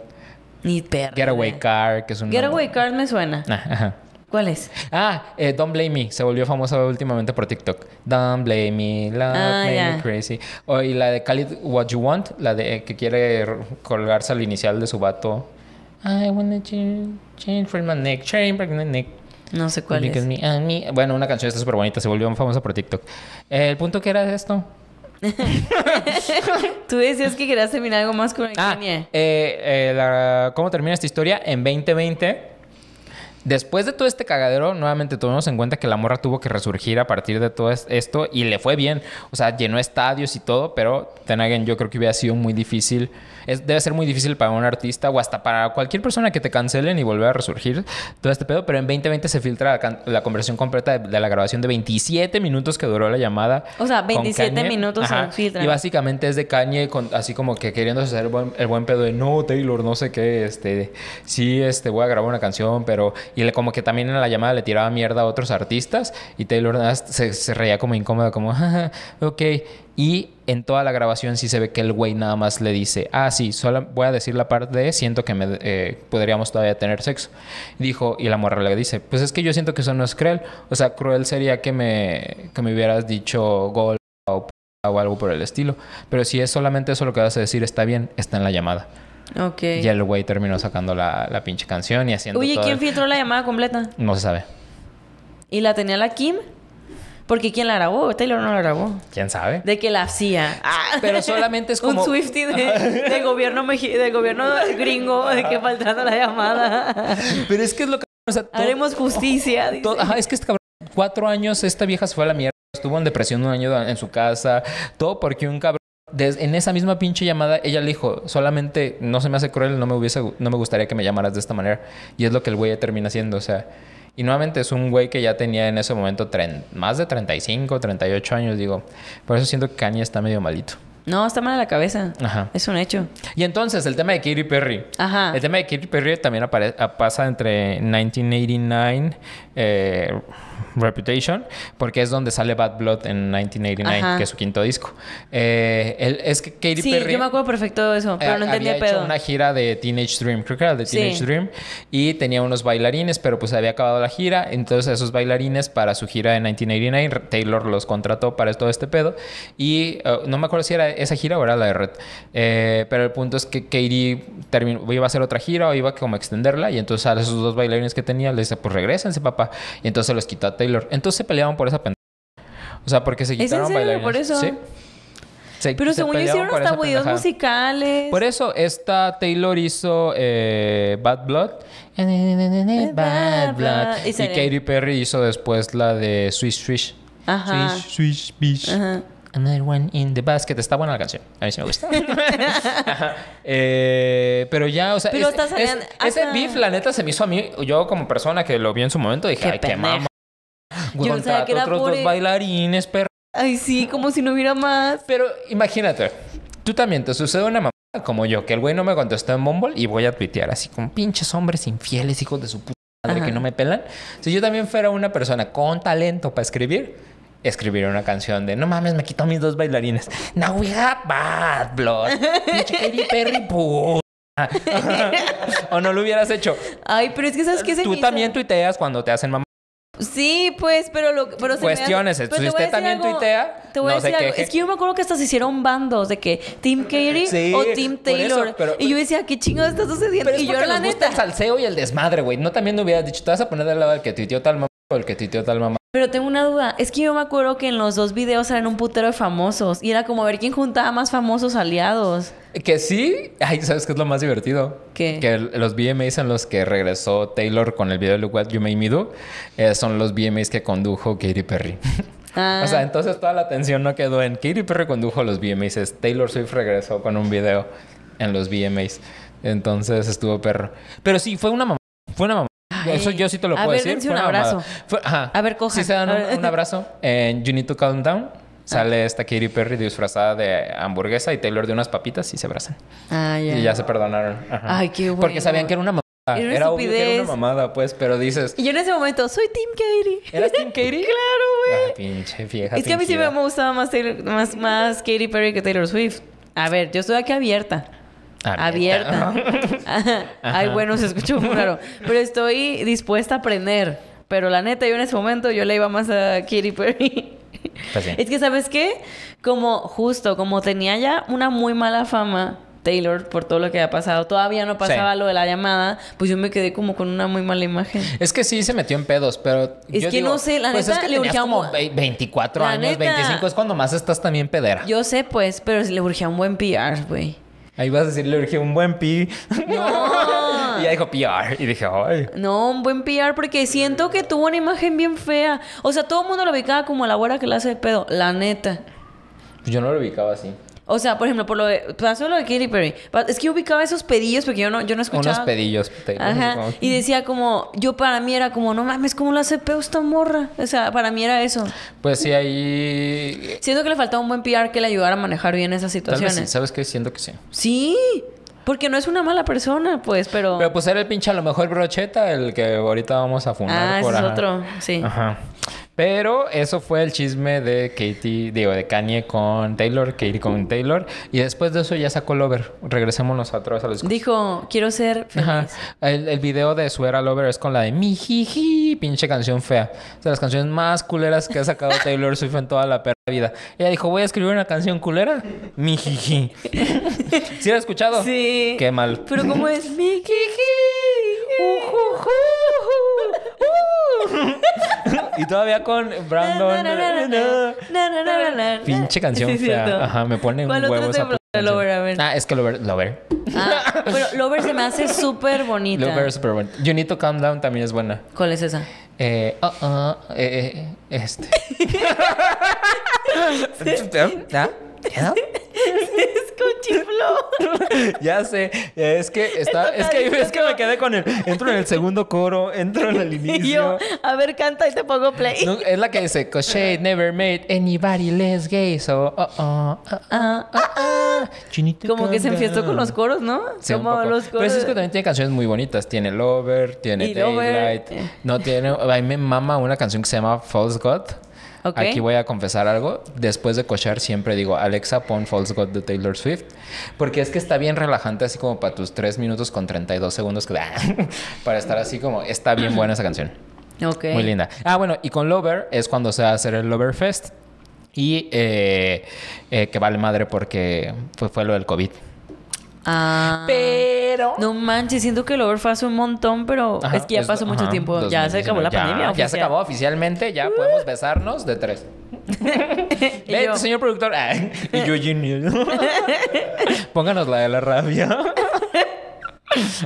Ni perra. Getaway Car, que es un. Getaway Car me suena. Ah, ajá. ¿Cuál es? Ah, eh, Don't Blame Me. Se volvió famosa últimamente por TikTok. Don't Blame Me, Love ah, Me Crazy. Oh, y la de Khalid What You Want, la de que quiere colgarse al inicial de su vato. I wanna change, change for my neck, change neck. No sé cuál es. Ah, bueno, una canción esta súper bonita, se volvió famosa por TikTok. el punto que era esto. Tú decías que querías terminar algo más con el ah, eh, eh, ¿Cómo termina esta historia? En 2020 Después de todo este cagadero, nuevamente nos en cuenta que la morra tuvo que resurgir a partir de todo esto y le fue bien. O sea, llenó estadios y todo, pero Tenagen yo creo que hubiera sido muy difícil. debe ser muy difícil para un artista o hasta para cualquier persona que te cancelen y volver a resurgir todo este pedo. Pero en 2020 se filtra la, la conversión completa de, la grabación de 27 minutos que duró la llamada. O sea, 27 minutos se filtra. Y básicamente es de Kanye, así como que queriendo hacer el buen, pedo de no, Taylor, no sé qué, este, sí, este, voy a grabar una canción, pero y como que también en la llamada le tiraba mierda a otros artistas y Taylor se, reía como incómoda, como, ok. Y en toda la grabación sí se ve que el güey nada más le dice, ah, sí, solo voy a decir la parte de siento que eh, podríamos todavía tener sexo. Dijo, y la morra le dice, pues es que yo siento que eso no es cruel. O sea, cruel sería que me, me hubieras dicho gol o, o algo por el estilo. Pero si es solamente eso lo que vas a decir, está bien, está en la llamada. Ok. Y el güey terminó sacando la, pinche canción y haciendo. Oye, ¿quién filtró la llamada completa? No se sabe. ¿Y la tenía la Kim? Porque ¿quién la grabó? Taylor no la grabó. ¿Quién sabe? De que la hacía. Ah. pero solamente es como... Un Swifty de, gobierno, de gobierno gringo de que faltaba la llamada. Pero es que es lo que... Haremos justicia. es que este cabrón... Cuatro años esta vieja se fue a la mierda. Estuvo en depresión un año en su casa. Todo porque un cabrón en esa misma pinche llamada, ella le dijo, solamente no se me hace cruel, no me, hubiese, no me gustaría que me llamaras de esta manera. Y es lo que el güey termina haciendo, o sea. Y nuevamente es un güey que ya tenía en ese momento más de 35, 38 años, digo. Por eso siento que Kanye está medio malito. No, está mal a la cabeza. Ajá. Es un hecho. Y entonces, el tema de Katy Perry. Ajá. El tema de Katy Perry también pasa entre 1989, eh, Reputation, porque es donde sale Bad Blood en 1989, que es su quinto disco. Eh, es que Katy sí, yo me acuerdo perfecto de eso, pero no entendía pedo. Hecho una gira de Teenage Dream, creo que era de Teenage Dream, y tenía unos bailarines, pero pues había acabado la gira. Entonces, esos bailarines para su gira de 1989, Taylor los contrató para todo este pedo. Y eh, no me acuerdo si era esa gira o era la de Red. Eh, pero el punto es que Katie iba a hacer otra gira o iba como a extenderla. Y entonces a esos dos bailarines que tenía le dice: Pues regresense, papá. Y entonces los quitó a Taylor entonces se peleaban por esa pendeja. O sea, porque se quitaron bailarines. por eso? Sí. Pero según hicieron hasta videos musicales. Por eso esta Taylor hizo eh, Bad Blood. Bad Blood. Y, Katy Perry hizo después la de Swish Swish. Ajá. Swish Swish Another one in the basket. Está buena la canción. A mí sí me gusta. Eh, pero ya, o sea. ese beef, la neta, se me hizo a mí. Yo, como persona que lo vi en su momento, dije, ay, qué mamo yo contrato que otros dos e- bailarines, perro. Ay, sí, como si no hubiera más. Pero imagínate, tú también te sucede una mamá como yo, que el güey no me contestó en Bumble y voy a tuitear así con pinches hombres infieles, hijos de su puta madre que no me pelan. Si yo también fuera una persona con talento para escribir, escribir una canción de no mames, me quitó mis dos bailarines. Now we have bad blood. Pinche Perry puta. o no lo hubieras hecho. Ay, pero es que sabes que Tú también tuiteas cuando te hacen mamá. Sí, pues, pero lo pero Cuestiones, pues, si usted también tuitea, te voy no a decir algo. Es que yo me acuerdo que estas hicieron bandos de que Team Katie o Team Taylor. y yo decía, ¿qué chingados está sucediendo? y yo la neta. gusta el salseo y el desmadre, güey. No también me hubieras dicho, te vas a poner al lado del que tuiteó tal el que tal mamá. Pero tengo una duda. Es que yo me acuerdo que en los dos videos eran un putero de famosos. Y era como a ver quién juntaba más famosos aliados. Que sí. Ay, ¿sabes que es lo más divertido? Que los VMAs en los que regresó Taylor con el video de Look What You Made Me Do eh, son los VMAs que condujo Katy Perry. Ah. o sea, entonces toda la atención no quedó en Katy Perry condujo los VMAs. Taylor Swift regresó con un video en los VMAs. Entonces estuvo perro. Pero sí, fue una mamá. Fue una mamá. Eso yo sí te lo puedo ver, decir. un abrazo. A ver, coja. Si se dan un, abrazo en You Need to Calm Down. Sale ah. esta Katy Perry disfrazada de hamburguesa y Taylor de unas papitas y se abrazan. Ah, y ya se perdonaron. Ay, qué bueno. Porque sabían que era una mamada. Era, una obvio era una mamada, pues, pero dices. Y yo en ese momento, soy Team Katy. ¿Eras Team Katy? claro, güey. pinche vieja. Es que a mí sí me gustaba más, más, más Katy Perry que Taylor Swift. A ver, yo estoy aquí abierta abierta. Ay, bueno, se escuchó muy raro. Pero estoy dispuesta a aprender. Pero la neta, yo en ese momento yo le iba más a Katy Perry. Pues es que, ¿sabes qué? Como justo, como tenía ya una muy mala fama Taylor por todo lo que había pasado, todavía no pasaba lo de la llamada, pues yo me quedé como con una muy mala imagen. Es que sí se metió en pedos, pero es que no sé, la pues neta le urgía como 24 años, 25 es cuando más estás también pedera. Yo sé, pues, pero le urgía un buen PR, güey. Ahí vas a decirle... le un buen pi. No. y ya dijo PR. Y dije, ay. No, un buen PR porque siento que tuvo una imagen bien fea. O sea, todo el mundo lo ubicaba como la abuela que le hace de pedo. La neta. Pues yo no lo ubicaba así. O sea, por ejemplo, por lo de. Pasó lo de Katy Perry. Es que yo ubicaba esos pedillos porque yo no, yo no escuchaba. Unos pedillos. Ajá. Y decía como. Yo para mí era como, no mames, ¿cómo la hace esta morra? O sea, para mí era eso. Pues sí, ahí. Siento que le faltaba un buen PR que le ayudara a manejar bien esas situaciones. ¿Sabes qué? Siento que sí. Sí. Porque no es una mala persona, pues, pero. Pero pues era el pinche a lo mejor brocheta, el que ahorita vamos a fundar. Ah, ese es otro, sí. Ajá. Pero eso fue el chisme de Katie, digo, de Kanye con Taylor, Katie con Taylor. Y después de eso ya sacó Lover. Regresémonos nosotros a los. Dijo, quiero ser Ajá. El, video de su era Lover es con la de mi jiji, pinche canción fea. O sea, las canciones más culeras que ha sacado Taylor Swift en toda la perra vida. Ella dijo, voy a escribir una canción culera. Mi jiji. ¿Sí la has escuchado? Sí. Qué mal. Pero ¿cómo es? Mi jiji. Uh, y todavía con Brandon. Pinche canción fea. Ajá, me pone un huevo esa Ah, es que Lover. Lover. Ah, pero Lover se me hace súper bonita. Lover es súper bonita. You Need to Calm Down también es buena. ¿Cuál es esa? Eh, uh, uh, eh, eh este. ¿Ah? ¿Ya? sé, es que está, es que, que me quedé con el, entro en el segundo coro, entro en el inicio. yo, a ver, canta y te pongo play. es la que dice, Cochet never made anybody less gay, so, uh, uh, uh, ah, ah, ah. Como que se enfiestó con los coros, ¿no? Sí, Como los coros. Pero es que también tiene canciones muy bonitas, tiene Lover, tiene Daylight, no tiene, a mí me mama una canción que se llama False God Aquí voy a confesar algo. Después de cochar siempre digo, Alexa, pon False God de Taylor Swift. Porque es que está bien relajante, así como para tus 3 minutos con 32 segundos. Que, para estar así como, está bien buena esa canción. Okay. Muy linda. Ah, bueno, y con Lover es cuando se va a hacer el Lover Fest. Y eh, eh, que vale madre porque fue, fue lo del COVID. Ah. pero. No manches, siento que over fue hace un montón, pero es que ya pasó mucho tiempo. ya se acabó la pandemia. Ya se acabó oficialmente, ya podemos besarnos de tres. señor productor. Ah, y yo, Pónganos la de la rabia.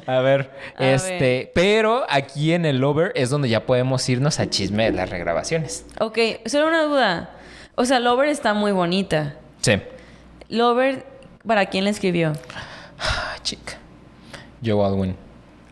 A ver, este, pero aquí en el Over es donde ya podemos irnos a chisme de las regrabaciones. Ok, solo una duda. O sea, Lover está muy bonita. Sí. Lover, ¿para quién la escribió? Ah, chica. Joe Alwyn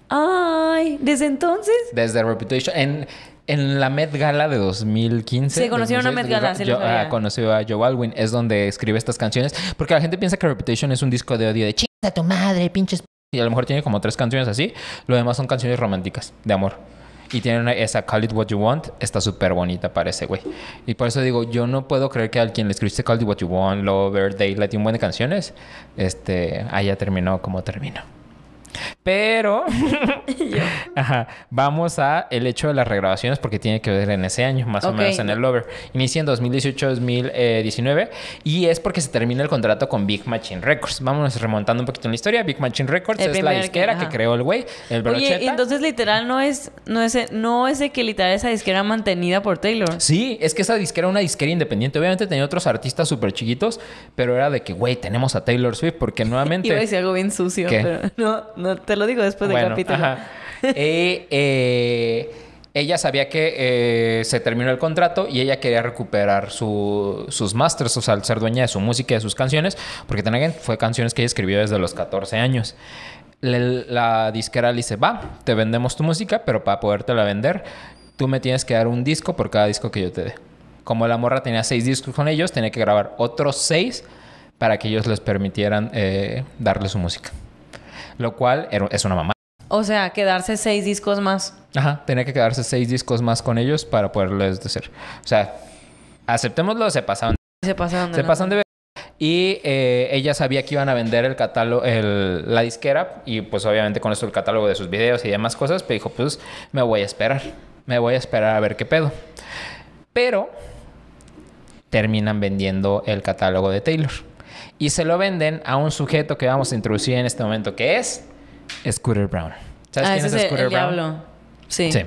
Ay, ¿desde entonces? Desde Reputation. En, en la Met Gala de 2015. Se conocieron a Met Gala, yo, ah, conoció a Joe Alwyn, es donde escribe estas canciones. Porque la gente piensa que Reputation es un disco de odio de chinga tu madre, pinches. Y a lo mejor tiene como tres canciones así. Lo demás son canciones románticas, de amor. Y tiene esa Call It What You Want, está súper bonita para güey. Y por eso digo, yo no puedo creer que alguien le escribiste Call It What You Want, Lover, Daylight y un buen de canciones, este, haya terminó como terminó. Pero vamos a el hecho de las regrabaciones porque tiene que ver en ese año, más o menos en el Lover. Inicia en 2018-2019 eh, y es porque se termina el contrato con Big Machine Records. Vámonos remontando un poquito en la historia. Big Machine Records es la disquera que, creó el güey, el Oye, entonces literal no es no es no es de que literal esa disquera mantenida por Taylor. Sí, es que esa disquera era una disquera independiente. Obviamente tenía otros artistas súper chiquitos, pero era de que güey, tenemos a Taylor Swift porque nuevamente Iba decir algo bien sucio, no te lo digo después del capítulo. Eh, ella sabía que eh, se terminó el contrato y ella quería recuperar sus masters, o sea, ser dueña de su música y de sus canciones, porque también fue canciones que ella escribió desde los 14 años. la disquera le dice, va, te vendemos tu música, pero para podértela vender, tú me tienes que dar un disco por cada disco que yo te dé. Como la morra tenía seis discos con ellos, tenía que grabar otros seis para que ellos les permitieran eh, darle su música. Lo cual es una mamá. O sea, quedarse seis discos más. Ajá, tenía que quedarse seis discos más con ellos para poderles decir. O sea, aceptémoslo, se pasaron. Se pasaron de Se pasaron de ver. Y eh, ella sabía que iban a vender el catálogo, el, la disquera, y pues obviamente con eso el catálogo de sus videos y demás cosas, pero dijo, pues me voy a esperar, me voy a esperar a ver qué pedo. Pero terminan vendiendo el catálogo de Taylor y se lo venden a un sujeto que vamos a introducir en este momento, que es Scooter Brown. ¿Sabes ah, quién ese es Scooter el Brown? Diablo. Sí. sí.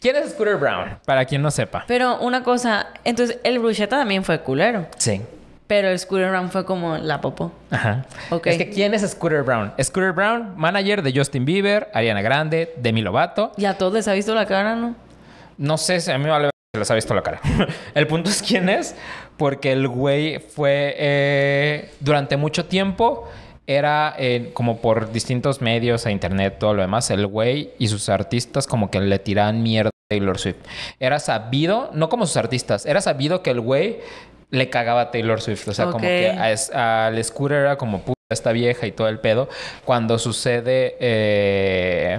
¿Quién es Scooter Brown? Para quien no sepa. Pero una cosa, entonces el Bruchetta también fue culero. Sí. Pero Scooter Brown fue como la popó. Ajá. Okay. Es que ¿quién es Scooter Brown? Scooter Brown, manager de Justin Bieber, Ariana Grande, Demi Lovato. Y a todos les ha visto la cara, ¿no? No sé, si a mí me vale se les ha visto la cara. el punto es quién es, porque el güey fue eh, durante mucho tiempo era eh, como por distintos medios, a e internet, todo lo demás, el güey y sus artistas como que le tiraban mierda a Taylor Swift. Era sabido, no como sus artistas, era sabido que el güey le cagaba a Taylor Swift, o sea, como que al Scooter era como puta esta vieja y todo el pedo. Cuando sucede... Eh,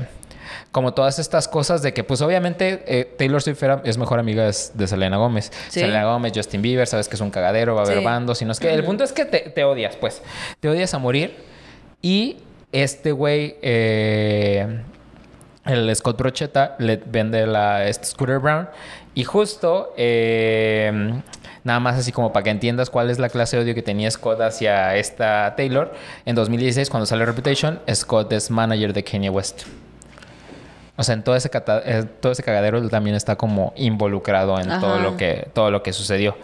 como todas estas cosas de que, pues obviamente, eh, Taylor Swift es mejor amiga de, Selena Gómez. Selena Gómez, Justin Bieber, sabes que es un cagadero, va a haber bandos que. El punto es que te, odias, pues. Te odias a morir. Y este güey, eh, el Scott Brochetta, le vende la este Scooter Brown. Y justo. Eh, nada más así como para que entiendas cuál es la clase de odio que tenía Scott hacia esta Taylor. En 2016, cuando sale Reputation, Scott es manager de Kanye West. O sea, en todo ese, eh, todo ese cagadero él también está como involucrado en todo lo, que, todo lo que sucedió.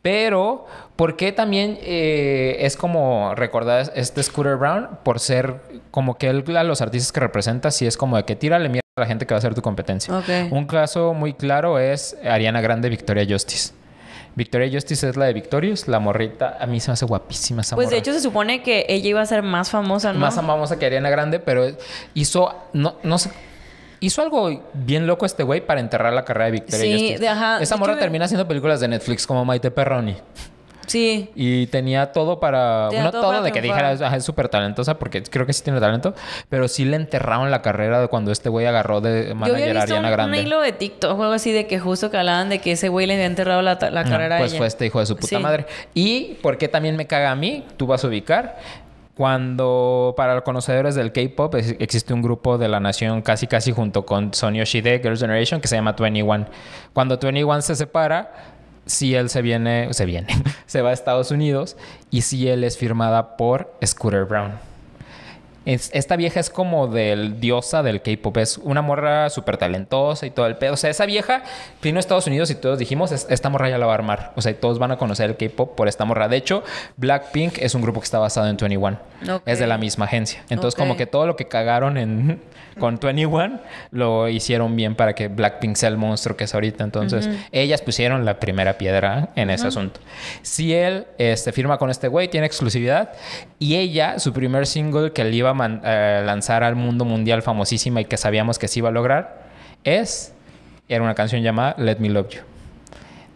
Pero, ¿por qué también eh, es como recordar este Scooter Brown? Por ser como que él a los artistas que representa, sí es como de que tírale mierda a la gente que va a ser tu competencia. Un caso muy claro es Ariana Grande, Victoria Justice. Victoria Justice es la de Victorious, la morrita. A mí se me hace guapísima esa Pues de hecho se supone que ella iba a ser más famosa, ¿no? Más famosa que Ariana Grande, pero hizo. No, no sé Hizo algo bien loco este güey para enterrar la carrera de Victoria sí, ajá. Esa morra termina haciendo películas de Netflix como Maite Perroni. Sí. Y tenía todo para. Tenía no todo, de que triunfar. dijera, ah, es súper talentosa, porque creo que sí tiene talento, pero sí le enterraron la carrera de cuando este güey agarró de manager a Ariana un, Grande. Un hilo de TikTok o algo así de que justo calaban... de que ese güey le había enterrado la, carrera Pues fue este hijo de su puta madre. Y porque también me caga a mí, tú vas a ubicar cuando para los conocedores del K-pop existe un grupo de la nación casi casi junto con Sony Oshide Girls Generation, que se llama 21. Cuando 21 se separa, si él se viene, se viene, se va a Estados Unidos y si él es firmada por Scooter Brown esta vieja es como del diosa del K-pop. Es una morra súper talentosa y todo el pedo. O sea, esa vieja vino a Estados Unidos y todos dijimos, esta morra ya la va a armar. O sea, todos van a conocer el K-pop por esta morra. De hecho, Blackpink es un grupo que está basado en 21. Es de la misma agencia. Entonces, como que todo lo que cagaron en con 21 lo hicieron bien para que Blackpink sea el monstruo que es ahorita. Entonces, ellas pusieron la primera piedra en ese asunto. Si él este, firma con este güey, tiene exclusividad. Y ella, su primer single que le iba a eh, lanzar al mundo mundial famosísima y que sabíamos que se iba a lograr, es. Era una canción llamada Let Me Love You.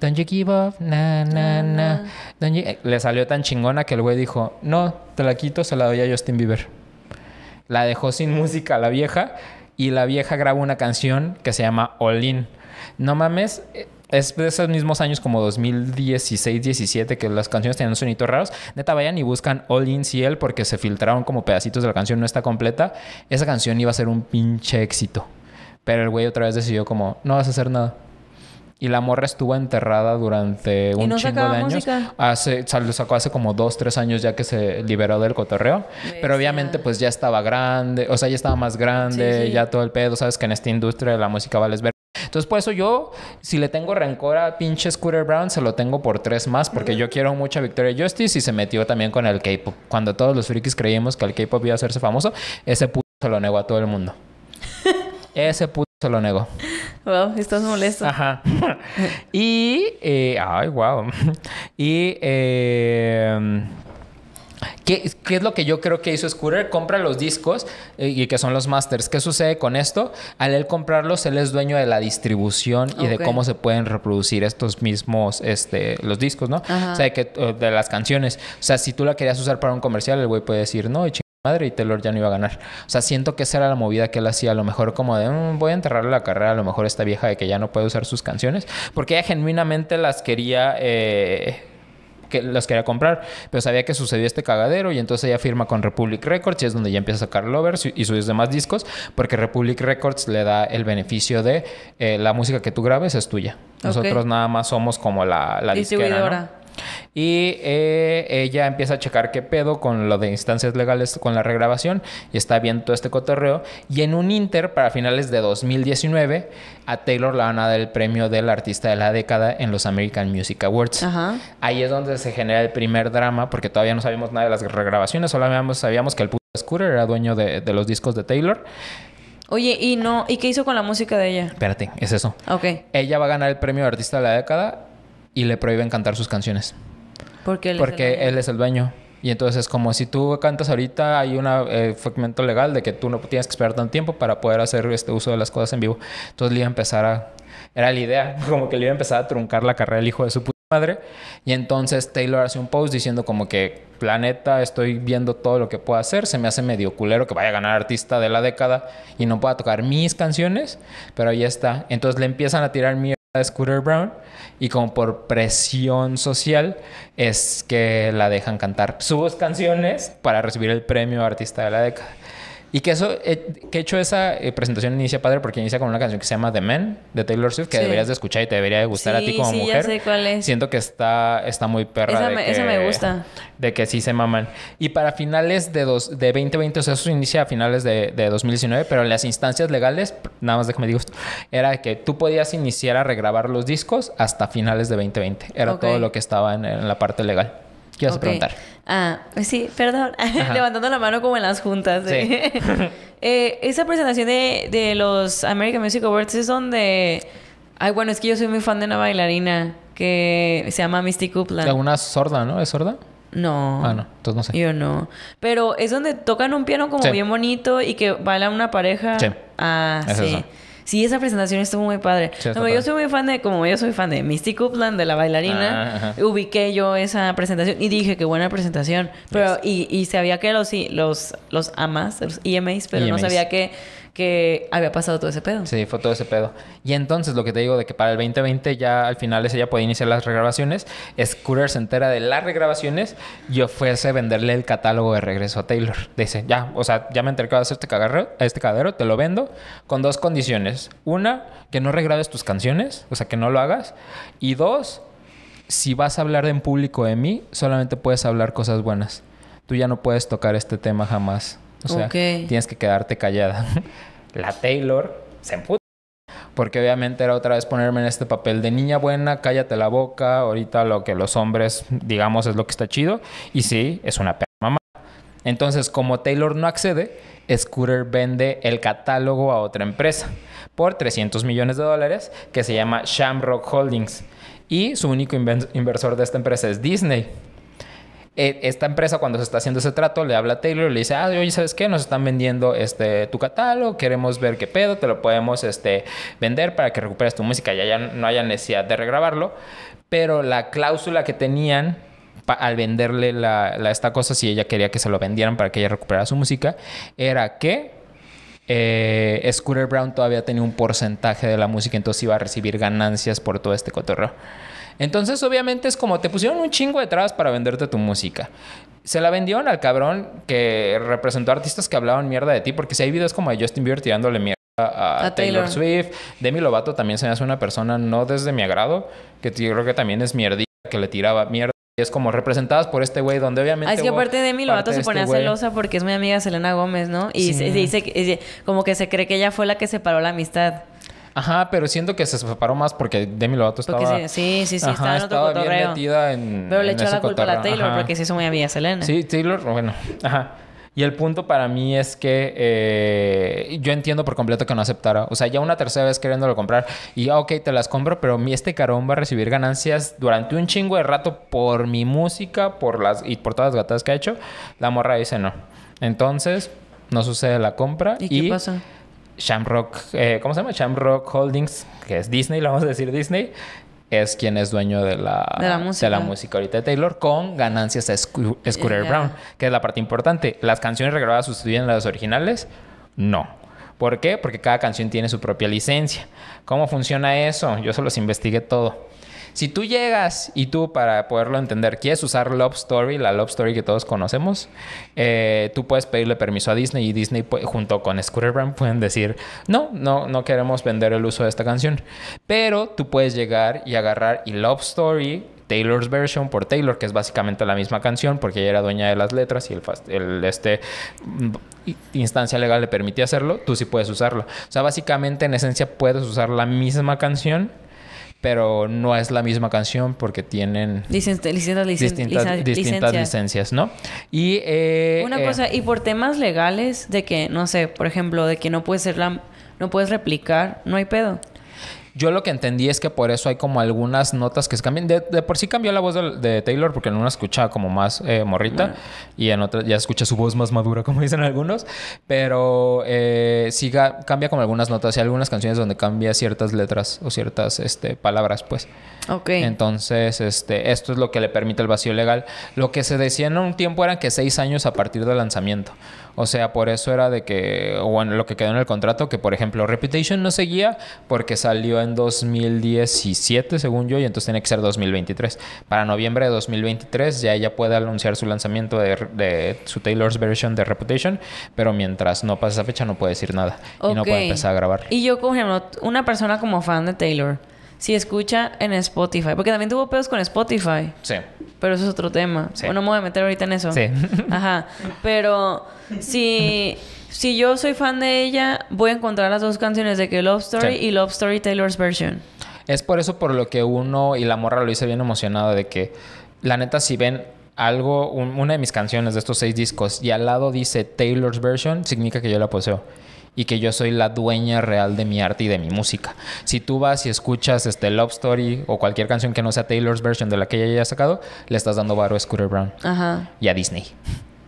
Don't you give up, na, na, ah, na. Don't you... Eh, le salió tan chingona que el güey dijo, no, te la quito, se la doy a Justin Bieber la dejó sin música la vieja y la vieja graba una canción que se llama All In. No mames, eh, es de esos mismos años como 2016, 17 que las canciones tenían sonidos raros. Neta, vayan y buscan All In Ciel porque se filtraron como pedacitos de la canción, no está completa. Esa canción iba a ser un pinche éxito. Pero el güey otra vez decidió como, no vas a hacer nada. Y la morra estuvo enterrada durante un chingo de años. Música? Hace, lo sacó hace como dos, tres años ya que se liberó del cotorreo. Pero obviamente pues ya estaba grande, o sea, ya estaba más grande, ya todo el pedo, sabes que en esta industria de la música vales ver. Entonces, por eso yo, si le tengo rencor a pinche Scooter Brown, se lo tengo por tres más, porque yo quiero mucho a Victoria Justice y se metió también con el K-pop. Cuando todos los frikis creíamos que el K-pop iba a hacerse famoso, ese puto se lo negó a todo el mundo. ese puto lo negó. Wow, estás molesto. Ajá. y. Eh, ay, wow. Y. Em, ¿Qué, es lo que yo creo que hizo Scooter? Compra los discos eh, y que son los masters. ¿Qué sucede con esto? Al él comprarlos, él es dueño de la distribución y de cómo se pueden reproducir estos mismos, este, los discos, ¿no? O sea, de, las canciones. O sea, si tú la querías usar para un comercial, el güey puede decir, no, y madre y Taylor ya no iba a ganar. O sea, siento que esa era la movida que él hacía, a lo mejor como de mm, voy a enterrarle la carrera, a lo mejor esta vieja de que ya no puede usar sus canciones, porque ella genuinamente las quería... Eh, que quería comprar, pero sabía que sucedió este cagadero y entonces ella firma con Republic Records y es donde ya empieza a sacar Lovers y sus demás discos, porque Republic Records le da el beneficio de eh, la música que tú grabes es tuya. Nosotros nada más somos como la, la y eh, ella empieza a checar qué pedo con lo de instancias legales con la regrabación y está viendo todo este cotorreo. Y en un Inter, para finales de 2019, a Taylor le van a dar el premio del artista de la década en los American Music Awards. Ahí es donde se genera el primer drama, porque todavía no sabíamos nada de las regrabaciones, solo sabíamos, sabíamos que el puto Scooter era dueño de, los discos de Taylor. Oye, ¿y no? ¿Y qué hizo con la música de ella? Espérate, es eso. Ella va a ganar el premio de artista de la década y le prohíben cantar sus canciones. ¿Por qué él Porque él es el dueño. Y entonces es como si tú cantas ahorita, hay un eh, fragmento legal de que tú no tienes que esperar tanto tiempo para poder hacer este uso de las cosas en vivo. Entonces le iba a empezar a... Era la idea, como que le iba a empezar a truncar la carrera del hijo de su puta madre. Y entonces Taylor hace un post diciendo como que, planeta, estoy viendo todo lo que puedo hacer, se me hace medio culero que vaya a ganar artista de la década y no pueda tocar mis canciones, pero ahí está. Entonces le empiezan a tirar mierda de Scooter Brown y como por presión social es que la dejan cantar sus canciones para recibir el premio Artista de la Década. Y que eso, eh, que he hecho esa eh, presentación inicia padre porque inicia con una canción que se llama The Man de Taylor Swift, que deberías de escuchar y te debería de gustar a ti como sí, mujer. Ya sé cuál es. Siento que está, está muy perra. Esa, de me, que, gusta. De que sí se maman. Y para finales de, de 2020, o sea, eso inicia a finales de, 2019, pero en las instancias legales, nada más déjame digo esto, era que tú podías iniciar a regrabar los discos hasta finales de 2020. Era todo lo que estaba en la parte legal. ¿Qué ibas a preguntar? Ah, sí, perdón. Levantando la mano como en las juntas. ¿eh? esa presentación de, los American Music Awards es donde... Ay, bueno, es que yo soy muy fan de una bailarina que se llama Misty Copeland. Alguna sorda, ¿no? ¿Es sorda? No. Ah, no. Entonces no sé. Yo no. Pero es donde tocan un piano como bien bonito y que baila una pareja. Sí. Ah, sí. Sí, esa presentación estuvo muy padre. yo soy muy fan de, como yo soy fan de Misty Copeland, de la bailarina, ah, ubiqué yo esa presentación y dije que buena presentación. Pero, y, y sabía que los, los, los AMAs, los EMAs, pero no e sabía que que había pasado todo ese pedo. Sí, fue todo ese pedo. Y entonces lo que te digo de que para el 2020 ya al final ella podía iniciar las regrabaciones, Scooter se entera de las regrabaciones y ofrece venderle el catálogo de regreso a Taylor. Dice, ya, o sea, ya me enteré que vas a este cagadero, este cagadero, te lo vendo con dos condiciones. Una, que no regrabes tus canciones, o sea, que no lo hagas. Y dos, si vas a hablar en público de mí, solamente puedes hablar cosas buenas. Tú ya no puedes tocar este tema jamás. O sea, tienes que quedarte callada. La Taylor se emputa. Porque obviamente era otra vez ponerme en este papel de niña buena, cállate la boca, ahorita lo que los hombres digamos es lo que está chido. Y sí, es una perra mamá. Entonces, como Taylor no accede, Scooter vende el catálogo a otra empresa por 300 millones de dólares que se llama Shamrock Holdings. Y su único inversor de esta empresa es Disney. Eh, esta empresa cuando se está haciendo ese trato le habla a Taylor y le dice, ah, oye, ¿sabes qué? Nos están vendiendo este, tu catálogo, queremos ver qué pedo, te lo podemos este, vender para que recuperes tu música y ya no haya necesidad de regrabarlo. Pero la cláusula que tenían al venderle esta cosa, si ella quería que se lo vendieran para que ella recuperara su música, era que eh, Scooter Brown todavía tenía un porcentaje de la música, entonces iba a recibir ganancias por todo este cotorreo. Entonces, obviamente, es como te pusieron un chingo detrás para venderte tu música. Se la vendieron al cabrón que representó a artistas que hablaban mierda de ti, porque si hay videos como de Justin Bieber tirándole mierda a, Taylor. Swift, Demi Lovato también se me hace una persona no desde mi agrado, que yo creo que también es mierdita, que le tiraba mierda Y es como representadas por este güey, donde obviamente. es que aparte de Lovato se pone este celosa porque es mi amiga Selena Gómez, ¿no? Y se, como que se cree que ella fue la que separó la amistad. Ajá, pero siento que se separó más porque Demi Lovato estaba... sí, sí, sí, estaba estaba bien metida en Pero le echó la culpa a la Taylor porque se hizo muy amiga Selena. Sí, Taylor, bueno, ajá. Y el punto para mí es que eh, yo entiendo por completo que no aceptara. O sea, ya una tercera vez queriéndolo comprar y, ya, ah, ok, te las compro, pero este carón va a recibir ganancias durante un chingo de rato por mi música por las, y por todas las gatas que ha hecho. La morra dice no. Entonces, no sucede la compra. ¿Y, y qué pasa? Shamrock, eh, ¿cómo se llama? Shamrock Holdings, que es Disney, lo vamos a decir Disney, es quien es dueño de la, la, música. ahorita de Taylor con ganancias a eh, Scooter Brown, que es la parte importante. ¿Las canciones regrabadas sustituyen las originales? No. ¿Por qué? Porque cada canción tiene su propia licencia. ¿Cómo funciona eso? Yo se los investigué todo. Si tú llegas y tú, para poderlo entender, quieres usar Love Story, la Love Story que todos conocemos, eh, tú puedes pedirle permiso a Disney y Disney junto con Scooterbrand pueden decir, no, no, no queremos vender el uso de esta canción. Pero tú puedes llegar y agarrar y Love Story Taylor's Version por Taylor, que es básicamente la misma canción, porque ella era dueña de las letras y el, este mm, instancia legal le permitía hacerlo, tú sí puedes usarlo. O sea, básicamente en esencia puedes usar la misma canción pero no es la misma canción porque tienen distintas, licencias, ¿no? Y eh, una eh, cosa y por temas legales de que no sé, por ejemplo, de que no ser la no puedes replicar, no hay pedo. Yo lo que entendí es que por eso hay como algunas notas que se cambian. De, por sí cambió la voz de, Taylor porque en una escucha como más eh, morrita y en otra ya escucha su voz más madura, como dicen algunos. Pero eh, sí cambia como algunas notas y algunas canciones donde cambia ciertas letras o ciertas este, palabras, pues. Ok. Entonces, este, esto es lo que le permite el vacío legal. Lo que se decía en un tiempo eran que seis años a partir del lanzamiento. O sea, por eso era de que, bueno, lo que quedó en el contrato, que por ejemplo Reputation no seguía porque salió en 2017, según yo, y entonces tiene que ser 2023. Para noviembre de 2023 ya ella puede anunciar su lanzamiento de, su Taylor's version de Reputation, pero mientras no pasa esa fecha no puede decir nada y no puede empezar a grabar. Y yo, como una persona como fan de Taylor, si escucha en Spotify, porque también tuvo pedos con Spotify. Sí. Pero eso es otro tema. Bueno, no me voy a meter ahorita en eso. Sí. Ajá. Pero si, si yo soy fan de ella, voy a encontrar las dos canciones de que Love Story y Love Story Taylor's Version. Es por eso por lo que uno y la morra lo hice bien emocionado de que, la neta, si ven algo, una de mis canciones de estos seis discos y al lado dice Taylor's Version, significa que yo la poseo y que yo soy la dueña real de mi arte y de mi música. Si tú vas y escuchas este Love Story o cualquier canción que no sea Taylor's version de la que ella haya sacado, le estás dando varo a Scooter Brown y a Disney.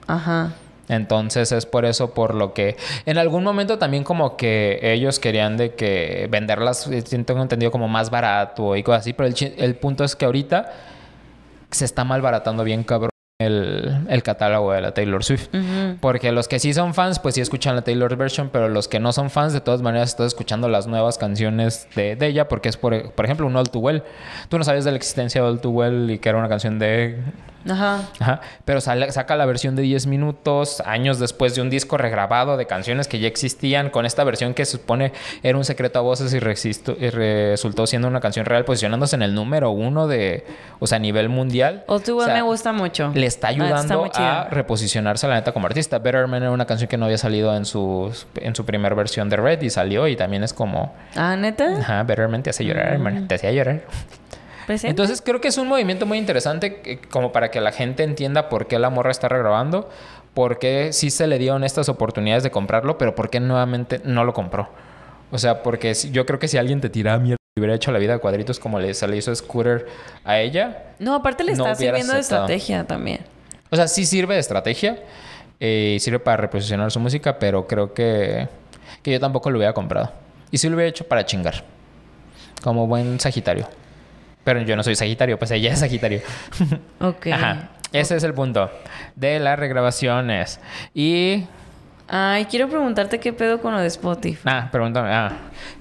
Ajá. Entonces es por eso por lo que en algún momento también como que ellos querían de que venderlas, eh, tengo entendido como más barato y cosas así, pero el, punto es que ahorita se está malbaratando bien cabrón. El, catálogo de la Taylor Swift. Porque los que sí son fans, pues sí escuchan la Taylor version, pero los que no son fans, de todas maneras, están escuchando las nuevas canciones de, ella, porque es, por, por ejemplo, un All Too Well. Tú no sabes de la existencia de All Too Well y que era una canción de Ajá. Ajá. Pero saca la versión de 10 minutos, años después de un disco regrabado de canciones que ya existían, con esta versión que se supone era un secreto a voces y, resultó siendo una canción real, posicionándose en el número uno de, o sea, a nivel mundial. O me gusta mucho. Le está ah, ayudando a reposicionarse, la neta, como artista. Better Man era una canción que no había salido en su, en su primera versión de Red y salió y también es como. Ah, neta. Ajá, Better te hace llorar, Te hacía llorar. Entonces creo que es un movimiento muy interesante eh, como para que la gente entienda por qué la morra está regrabando, por qué sí se le dieron estas oportunidades de comprarlo, pero por qué nuevamente no lo compró. O sea, porque yo creo que si alguien te tira mierda y hubiera hecho la vida de cuadritos como le, se hizo Scooter a ella. No, aparte le está sirviendo de estrategia también. O sea, sí sirve de estrategia y eh, sirve para reposicionar su música, pero creo que, que yo tampoco lo hubiera comprado. Y sí lo hubiera hecho para chingar. Como buen Sagitario. Pero yo no soy Sagitario, pues ella es Sagitario. ok. Ajá. Ese es el punto de las regrabaciones. Y. Ay, quiero preguntarte qué pedo con lo de Spotify. Ah, pregúntame. Ah.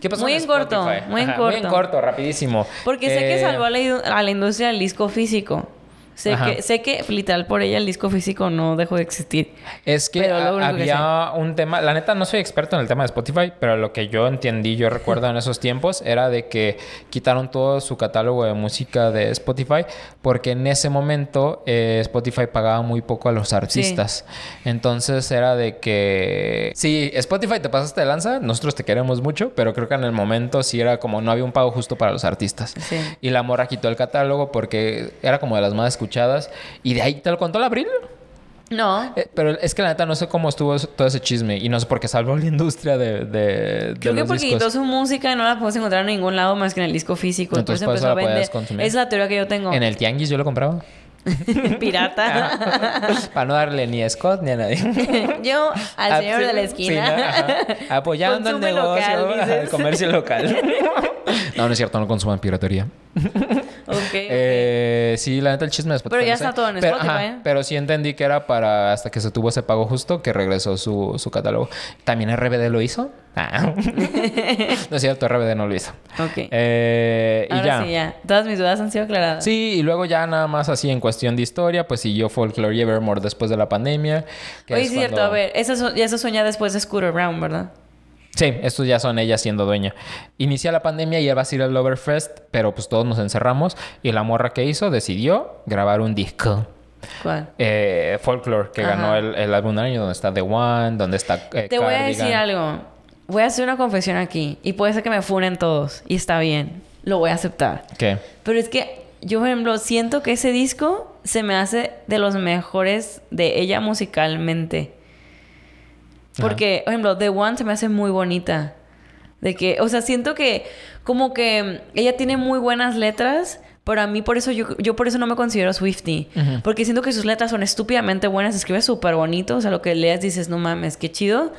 ¿Qué pasó muy corto, muy en corto. Muy en corto, rapidísimo. Porque sé que eh, salvó a la, a la industria del disco físico. Sé que, sé que literal por ella el disco físico no dejó de existir. Es que había un tema, la neta no soy experto en el tema de Spotify, pero lo que yo entendí, yo recuerdo en esos tiempos, era de que quitaron todo su catálogo de música de Spotify porque en ese momento eh, Spotify pagaba muy poco a los artistas. Entonces era de que, sí, Spotify te pasaste de lanza, nosotros te queremos mucho, pero creo que en el momento sí era como no había un pago justo para los artistas. Y la morra quitó el catálogo porque era como de las más escuchadas. Y de ahí te lo contó el abril. No. Eh, pero es que la neta no sé cómo estuvo todo ese chisme y no sé por qué salvó la industria de. de Creo que porque quitó su música y no la puedes encontrar en ningún lado más que en el disco físico. Entonces, empezó a vender. es la teoría que yo tengo. En el Tianguis yo lo compraba. pirata. Para no darle ni a Scott ni a nadie. Yo al ah, señor de la esquina. Apoyando el negocio, el comercio local. no, no es cierto, no consuman piratería. Okay, eh, sí, la neta el chisme después Pero ya está todo en Spotify. pero, sí entendí que era para hasta que se tuvo ese pago justo que regresó su, su catálogo. También RBD lo hizo. Ah. no es cierto, RBD no lo hizo. Ok. Eh, y ya. Todas mis dudas han sido aclaradas. Sí, y luego ya nada más así en cuestión de historia, pues siguió Folklore y Evermore después de la pandemia. Oye, es cierto, a ver, eso, eso sueña después de Scooter Brown, ¿verdad? Sí, estos ya son ella siendo dueña. Inicia la pandemia y ya va a ir al Loverfest, pero pues todos nos encerramos y la morra que hizo decidió grabar un disco. ¿Cuál? Eh, Folklore, que ganó el, álbum del año, donde está The One, donde está... Eh, Te voy a decir algo voy a hacer una confesión aquí y puede ser que me funen todos y está bien, lo voy a aceptar. ¿Qué? Pero es que yo, por ejemplo, siento que ese disco se me hace de los mejores de ella musicalmente. Porque, por ejemplo, The One se me hace muy bonita. De que, o sea, siento que como que ella tiene muy buenas letras, para mí, por eso yo, yo por eso no me considero Swifty. Porque siento que sus letras son estúpidamente buenas, escribe súper bonito. O sea, lo que leas dices, no mames, qué chido.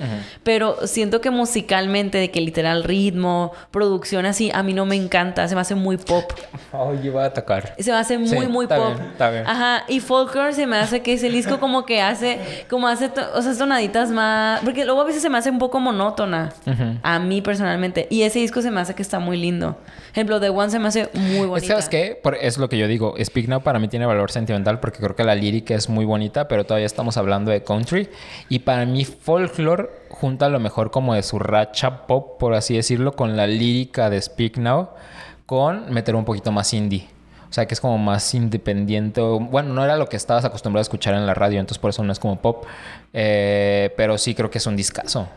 Pero siento que musicalmente, de que literal ritmo, producción así, a mí no me encanta. Se me hace muy pop. Oye, va a tocar. Se me hace muy, muy pop. está bien. Ajá. Y Folklore se me hace que es el disco como que hace, como hace, o sea, tonaditas más. Porque luego a veces se me hace un poco monótona. A mí personalmente. Y ese disco se me hace que está muy lindo. ejemplo, The One se me hace muy bonito. ¿Sabes qué? es lo que yo digo. Speak Now para mí tiene valor sentimental porque creo que la lírica es muy bonita, pero todavía estamos hablando de country. Y para mí, folklore junta a lo mejor como de su racha pop, por así decirlo, con la lírica de Speak Now, con meter un poquito más indie. O sea, que es como más independiente. Bueno, no era lo que estabas acostumbrado a escuchar en la radio, entonces por eso no es como pop. Eh, pero sí creo que es un discazo.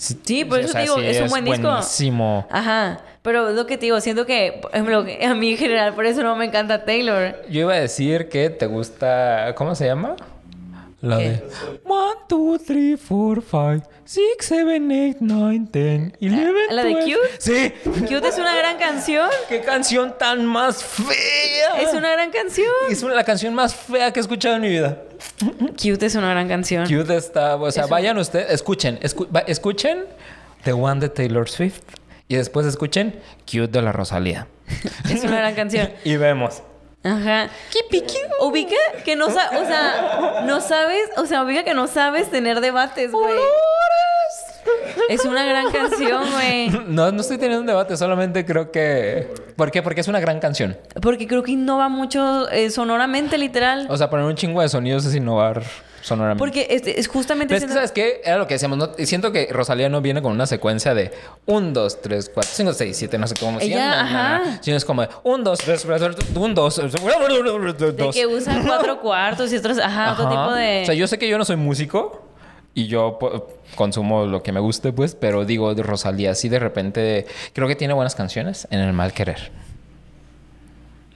Sí, por eso digo, es un buen buenísimo. Ajá. Pero lo que te digo, siento que, a mí en general, por eso no me encanta Taylor. Yo iba a decir que te gusta. ¿Cómo se llama? La ¿Qué? de 1, 2, 3, 4, 5, 6, 7, 8, 9, 10, 11. ¿La de Cute? Sí. Cute es una gran canción. ¡Qué canción tan más fea! Es una gran canción. Es una, la canción más fea que he escuchado en mi vida. Cute es una gran canción. Cute está, o sea, es vayan un... ustedes, escuchen, escu escuchen The One de Taylor Swift y después escuchen Cute de la Rosalía. es una gran canción. y vemos. Ajá. ¿Qué Ubica que no sabes, o sea, no sabes, o sea, ubica que no sabes tener debates, güey. Es una gran canción, güey. No, no estoy teniendo un debate, solamente creo que. ¿Por qué? Porque es una gran canción. Porque creo que innova mucho eh, sonoramente, literal. O sea, poner un chingo de sonidos es innovar sonoramente. Porque es, es justamente... Pero es ¿sabes qué? Era lo que decíamos. ¿no? Siento que Rosalía no viene con una secuencia de 1, 2, 3, 4, 5, 6, 7, no sé cómo se llama. Ajá. Sino es como de 1, 2, 3, 1, 2, 2. De que usan cuatro cuartos y otros... Ajá, ajá, otro tipo de... O sea, yo sé que yo no soy músico y yo consumo lo que me guste, pues, pero digo, de Rosalía, sí, de repente, creo que tiene buenas canciones en El Mal Querer.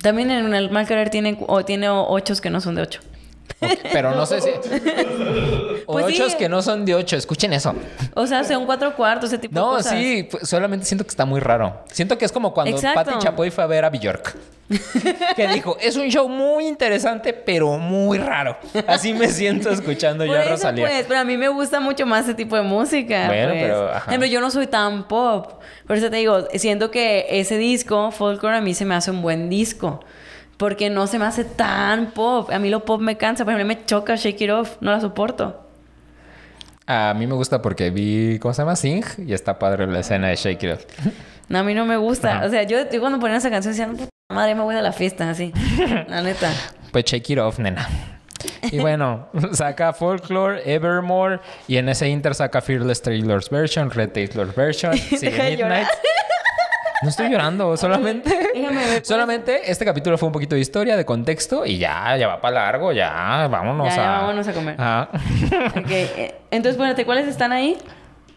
También en El Mal Querer tiene, o, tiene ochos que no son de ocho pero no sé si. Pues o que no son de ocho, escuchen eso. O sea, son cuatro cuartos, ese tipo de cosas. No, sí, pues, solamente siento que está muy raro. Siento que es como cuando Exacto. Chapoy fue a ver a Bjork. que dijo, es un show muy interesante, pero muy raro. Así me siento escuchando yo a Rosalía. Pues, pero a mí me gusta mucho más ese tipo de música. Bueno, pues. pero, yo no soy tan pop. Por eso te digo, siento que ese disco, Folklore, a mí se me hace un buen disco porque no se me hace tan pop. A mí lo pop me cansa, por ejemplo, me choca Shake It Off, no la soporto. A mí me gusta porque vi, ¿cómo se llama? Sing y está padre la escena de Shake It Off. No, a mí no me gusta. O sea, yo, cuando ponía esa canción decía, puta madre, me voy de la fiesta, así. La neta. Pues Shake It Off, nena. Y bueno, saca Folklore, Evermore y en ese inter saca Fearless Trailer's Version, Red Taylor's Version, Midnight. No estoy llorando, solamente. Pues. solamente este capítulo fue un poquito de historia, de contexto y ya, ya va para largo, ya, vámonos a. Ya vámonos a comer. Ah. entonces, bueno, ¿cuáles están ahí?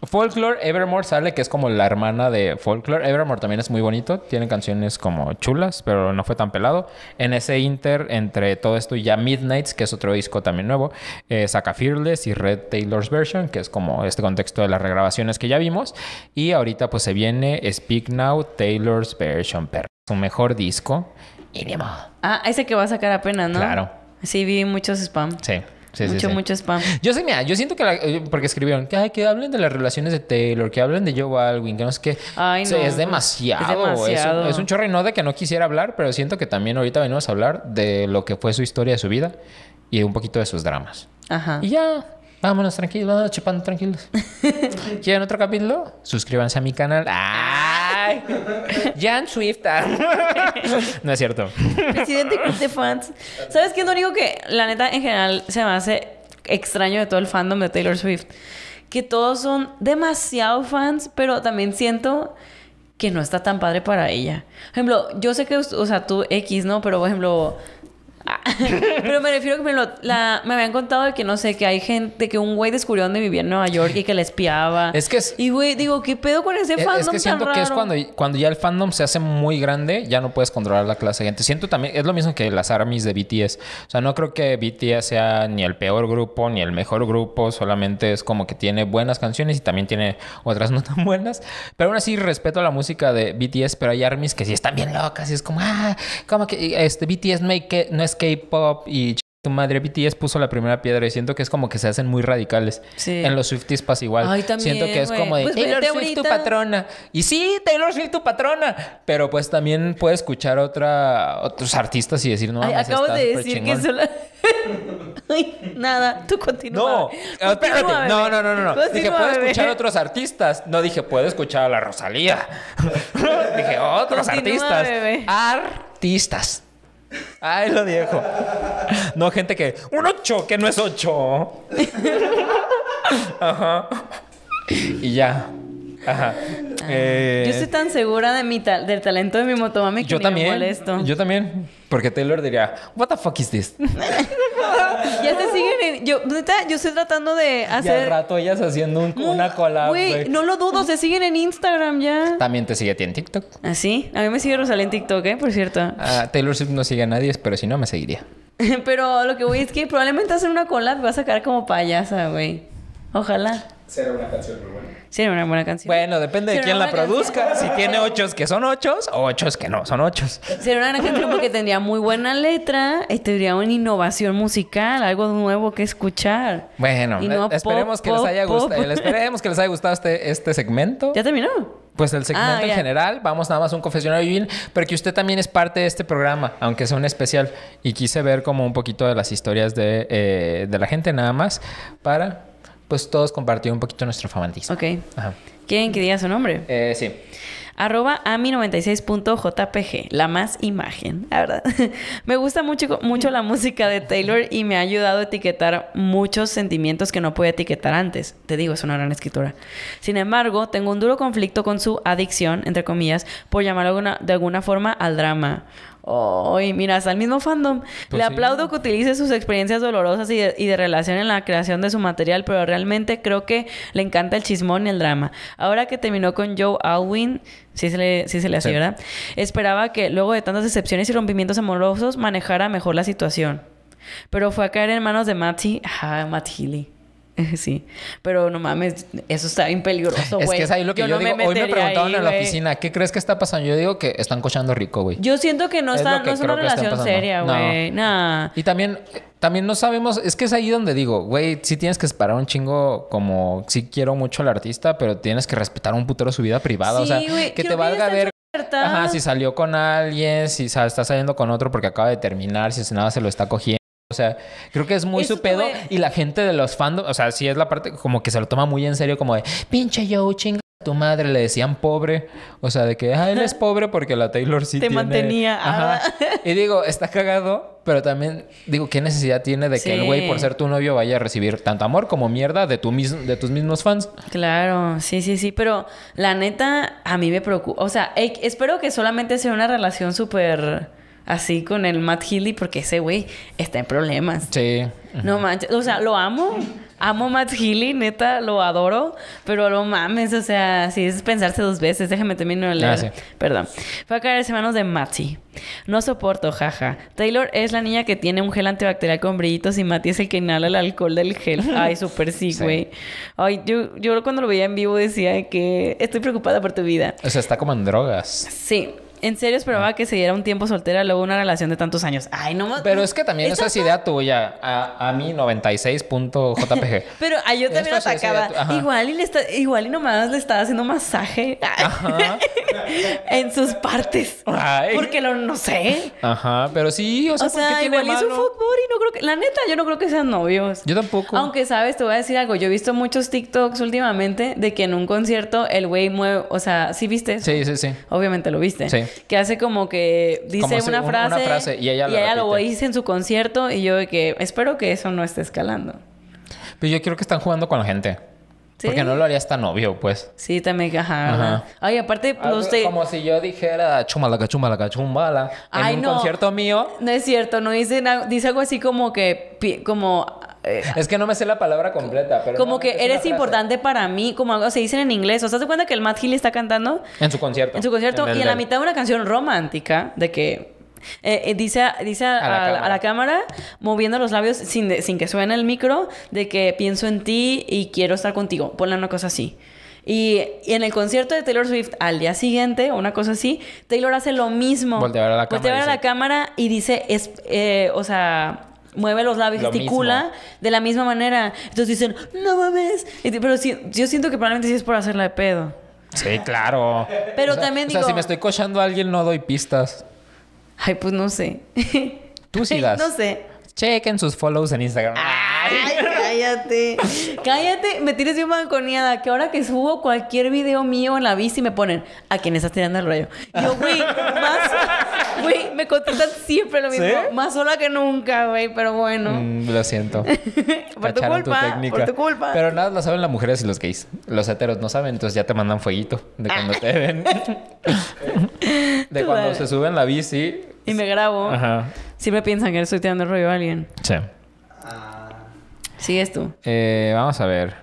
Folklore Evermore sale, que es como la hermana de Folklore. Evermore también es muy bonito, tiene canciones como chulas, pero no fue tan pelado. En ese inter, entre todo esto y ya Midnights, que es otro disco también nuevo, eh, saca Fearless y Red Taylor's Version, que es como este contexto de las regrabaciones que ya vimos. Y ahorita pues se viene Speak Now Taylor's Version, perro. Su mejor disco. Y Ah, ese que va a sacar apenas, ¿no? Claro. Sí, vi muchos spam. Sí mucho, mucho spam. Yo sé, mira, yo siento que eh, porque escribieron que, que hablen de las relaciones de Taylor, que hablen de Joe Alwin, que no sé qué. Ay, pues, es demasiado. Es, Es, un, es, no de que no quisiera hablar, pero siento que también ahorita venimos a hablar de lo que fue su historia de su vida y un poquito de sus dramas. Ajá. Y ya, vámonos tranquilos, chupando tranquilos. ¿Quieren otro capítulo? Suscríbanse a mi canal. ¡Ah! Jan Swift. Ah. no es cierto. Presidente de Fans. ¿Sabes qué? Lo único que, la neta, en general se me hace extraño de todo el fandom de Taylor Swift. Que todos son demasiado fans, pero también siento que no está tan padre para ella. Por ejemplo, yo sé que, o sea, tú X, ¿no? Pero, por ejemplo, Pero me refiero que me, lo, me habían contado de que no sé, que hay gente, que un güey descubrió dónde vivía en Nueva York y que la espiaba. Es que es. Y güey, digo, ¿qué pedo con ese fandom? Es que es cuando, cuando ya el fandom se hace muy grande, ya no puedes controlar la clase de gente. Siento también, es lo mismo que las armies de BTS. O sea, no creo que BTS sea ni el peor grupo ni el mejor grupo, solamente es como que tiene buenas canciones y también tiene otras no tan buenas. Pero aún así respeto la música de BTS, pero hay armies que sí están bien locas y es como, ah, como que este BTS make que, no es K-pop y tu madre BTS puso la primera piedra y siento que es como que se hacen muy radicales. En los Swifties pasa igual. siento que es como de eh, pues Taylor Swift tu patrona. Y sí, Taylor Swift tu patrona, pero pues también puede escuchar otra otros artistas y decir, "No, Ay, acabo de decir que solo Ay, nada, tú continúa. No, espérate. No, no, no, no. Dije, puedo escuchar otros artistas. No dije, puedo escuchar a la Rosalía. dije, otros artistas. Artistas. Ay, lo viejo. No, gente que. ¡Un 8! Que no es 8. Ajá. Y ya. Ajá. yo eh, estoy tan segura de mi del talento de mi motomami que yo también, me molesto. Yo también. Porque Taylor diría, ¿What the fuck is this? ya te siguen en. Yo, neta, yo estoy tratando de hacer. Y al rato ellas haciendo una mm, collab. no lo dudo, se siguen en Instagram ya. También te sigue a ti en TikTok. así ah, A mí me sigue Rosalía en TikTok, ¿eh? Por cierto. Ah, Taylor Swift no sigue a nadie, pero si no, me seguiría. pero lo que voy es que probablemente hacer una collab va a sacar como payasa, güey. Ojalá. Será una canción muy buena. Será una buena canción. Bueno, depende de quién la produzca. Si tiene ocho que son ocho, o ocho que no son ocho. Será una canción porque tendría muy buena letra y tendría una innovación musical, algo nuevo que escuchar. Bueno, esperemos que les haya gustado. Esperemos que les haya gustado este, este segmento. ¿Ya terminó? pues el ah, segmento en general. Vamos nada más a un confesionario vivir, pero que usted también es parte de este programa, aunque sea un especial. Y quise ver como un poquito de las historias de, eh, de la gente nada más para pues todos compartimos un poquito nuestro fanatismo. Ok. Ajá. ¿Quieren que diga su nombre? Eh, sí. Arroba ami96.jpg, la más imagen, la verdad. me gusta mucho, mucho la música de Taylor y me ha ayudado a etiquetar muchos sentimientos que no podía etiquetar antes. Te digo, es una gran escritora. Sin embargo, tengo un duro conflicto con su adicción, entre comillas, por llamarlo de alguna forma, al drama. Ay, oh, mira, hasta el mismo fandom. Pues le aplaudo que utilice sus experiencias dolorosas y de, relación en la creación de su material, pero realmente creo que le encanta el chismón y el drama. Ahora que terminó con Joe Alwyn, sí se le, se le hace, ¿verdad? Esperaba que luego de tantas decepciones y rompimientos amorosos manejara mejor la situación. Pero fue a caer en manos de Matty, ah, Matt Healy. Sí, pero no mames, eso está bien peligroso, güey. Es que es ahí lo que yo, digo. Hoy me preguntaron en la oficina, ¿qué crees que está pasando? Yo digo que están cochando rico, güey. Yo siento que no, está, no es una relación seria, güey. Y también, también no sabemos, es que es ahí donde digo, güey, sí tienes que esperar un chingo, como sí quiero mucho al artista, pero tienes que respetar un putero su vida privada. o sea, que te valga ver Ajá, si salió con alguien, si está saliendo con otro porque acaba de terminar, si nada se lo está cogiendo. O sea, creo que es muy su pedo y la gente de los fans, o sea, sí es la parte como que se lo toma muy en serio, como de pinche yo chinga tu madre, le decían pobre. O sea, de que, ah, él es pobre porque la Taylor sí Te mantenía. Ajá. Y digo, está cagado, pero también digo, ¿qué necesidad tiene de que el güey, por ser tu novio, vaya a recibir tanto amor como mierda de, tu de tus mismos fans? Claro, sí, sí, sí, pero la neta, a mí me preocupa. O sea, e-, espero que solamente sea una relación súper así con el Matt Healy porque ese güey está en problemas. Sí. No manches, o sea, lo amo. Amo Matt Healy, neta, lo adoro, pero lo mames, o sea, si es pensarse dos veces, déjame terminar el leer. Ah, Perdón. Fue a caer manos de Matty. No soporto, jaja. Taylor es la niña que tiene un gel antibacterial con brillitos y Matty es el que inhala el alcohol del gel. Ay, súper sí, güey. Ay, yo, yo cuando lo veía en vivo decía que estoy preocupada por tu vida. O sea, está como en drogas. Sí. ¿En serio esperaba ah. que se diera un tiempo soltera luego una relación de tantos años? Ay, no más. Pero es que también esa es idea tuya. A, a mí 96.jpg. Pero a yo también atacaba. Igual y, le está, igual y nomás le estaba haciendo masaje Ajá. en sus partes. Ay. Porque lo no sé. Ajá, pero sí, o sea, porque igual es un fútbol y no creo que... La neta, yo no creo que sean novios. Yo tampoco. Aunque, ¿sabes? Te voy a decir algo. Yo he visto muchos TikToks últimamente de que en un concierto el güey mueve... O sea, ¿sí viste Sí, sí, sí. Obviamente lo viste. Sí que hace como que dice una, frase, y ella, lo dice en su concierto y yo de que espero que eso no esté escalando. Pero yo creo que están jugando con la gente. Porque no lo haría tan novio, pues. Sí, también, ajá. ajá. Ay, aparte, Como si yo dijera chumala cachumala cachumbala en un concierto mío. No es cierto, no dice, dice algo así como que, como es que no me sé la palabra completa, pero. Como que eres importante para mí, como se dicen en inglés. ¿O sea, cuenta que el Matt Healy está cantando? En su concierto. En su concierto. y en la mitad de una canción romántica de que dice, eh, eh, dice a, la cámara, moviendo los labios sin, sin que suene el micro, de que pienso en ti y quiero estar contigo. Ponle una cosa así. Y, en el concierto de Taylor Swift al día siguiente, una cosa así, Taylor hace lo mismo. Voltea a la cámara. a la cámara y dice, es, eh, o sea, mueve los labios, y gesticula de la misma manera. Entonces dicen, no mames. Pero si yo siento que probablemente sí es por hacerla de pedo. Sí, claro. Pero también digo... O sea, si me estoy cochando a alguien, no doy pistas. Ay, pues no sé. Tú sí no sé. Chequen sus follows en Instagram. Ay cállate. Cállate, me tienes bien manconeada. Que ahora que subo cualquier video mío en la bici me ponen a quién estás tirando el rollo. Yo, güey, más. Güey, me contestan siempre lo mismo. Más sola que nunca, güey, pero bueno. Mm, lo siento. por tu culpa. por tu culpa. Pero nada, lo saben las mujeres y los gays. Los heteros no saben, entonces ya te mandan fueguito de cuando te ven. de cuando se suben la bici. Y me grabo. Ajá. Siempre piensan que estoy tirando el rollo a alguien. Sí. Ah, Sí, es tú. Eh, vamos a ver.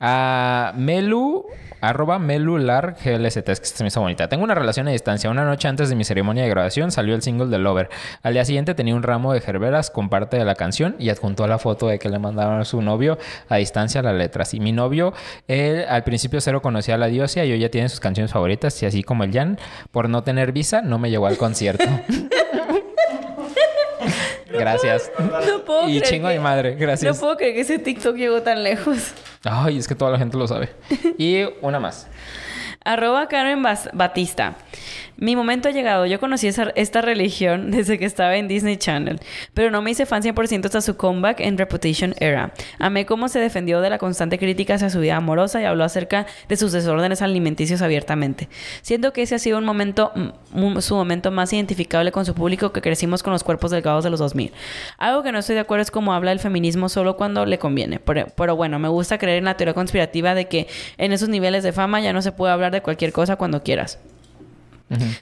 A Melu, arroba Melular es que se me hizo bonita. Tengo una relación a distancia. Una noche antes de mi ceremonia de graduación salió el single de Lover. Al día siguiente tenía un ramo de gerberas con parte de la canción y adjuntó la foto de que le mandaron a su novio a distancia las letras. Y mi novio, él al principio cero conocía a la diosa y hoy ya tiene sus canciones favoritas. Y así como el Jan, por no tener visa, no me llevó al concierto. gracias. No puedo y chingo de madre, gracias. No puedo creer que ese TikTok llegó tan lejos. Ay, es que toda la gente lo sabe. Y una más. Arroba Karen Batista. Mi momento ha llegado. Yo conocí esta religión desde que estaba en Disney Channel, pero no me hice fan 100% hasta su comeback en Reputation Era. Amé cómo se defendió de la constante crítica hacia su vida amorosa y habló acerca de sus desórdenes alimenticios abiertamente. Siento que ese ha sido un momento, mm, su momento más identificable con su público que crecimos con los cuerpos delgados de los 2000. Algo que no estoy de acuerdo es cómo habla el feminismo solo cuando le conviene, e, pero bueno, me gusta creer en la teoría conspirativa de que en esos niveles de fama ya no se puede hablar de cualquier cosa cuando quieras.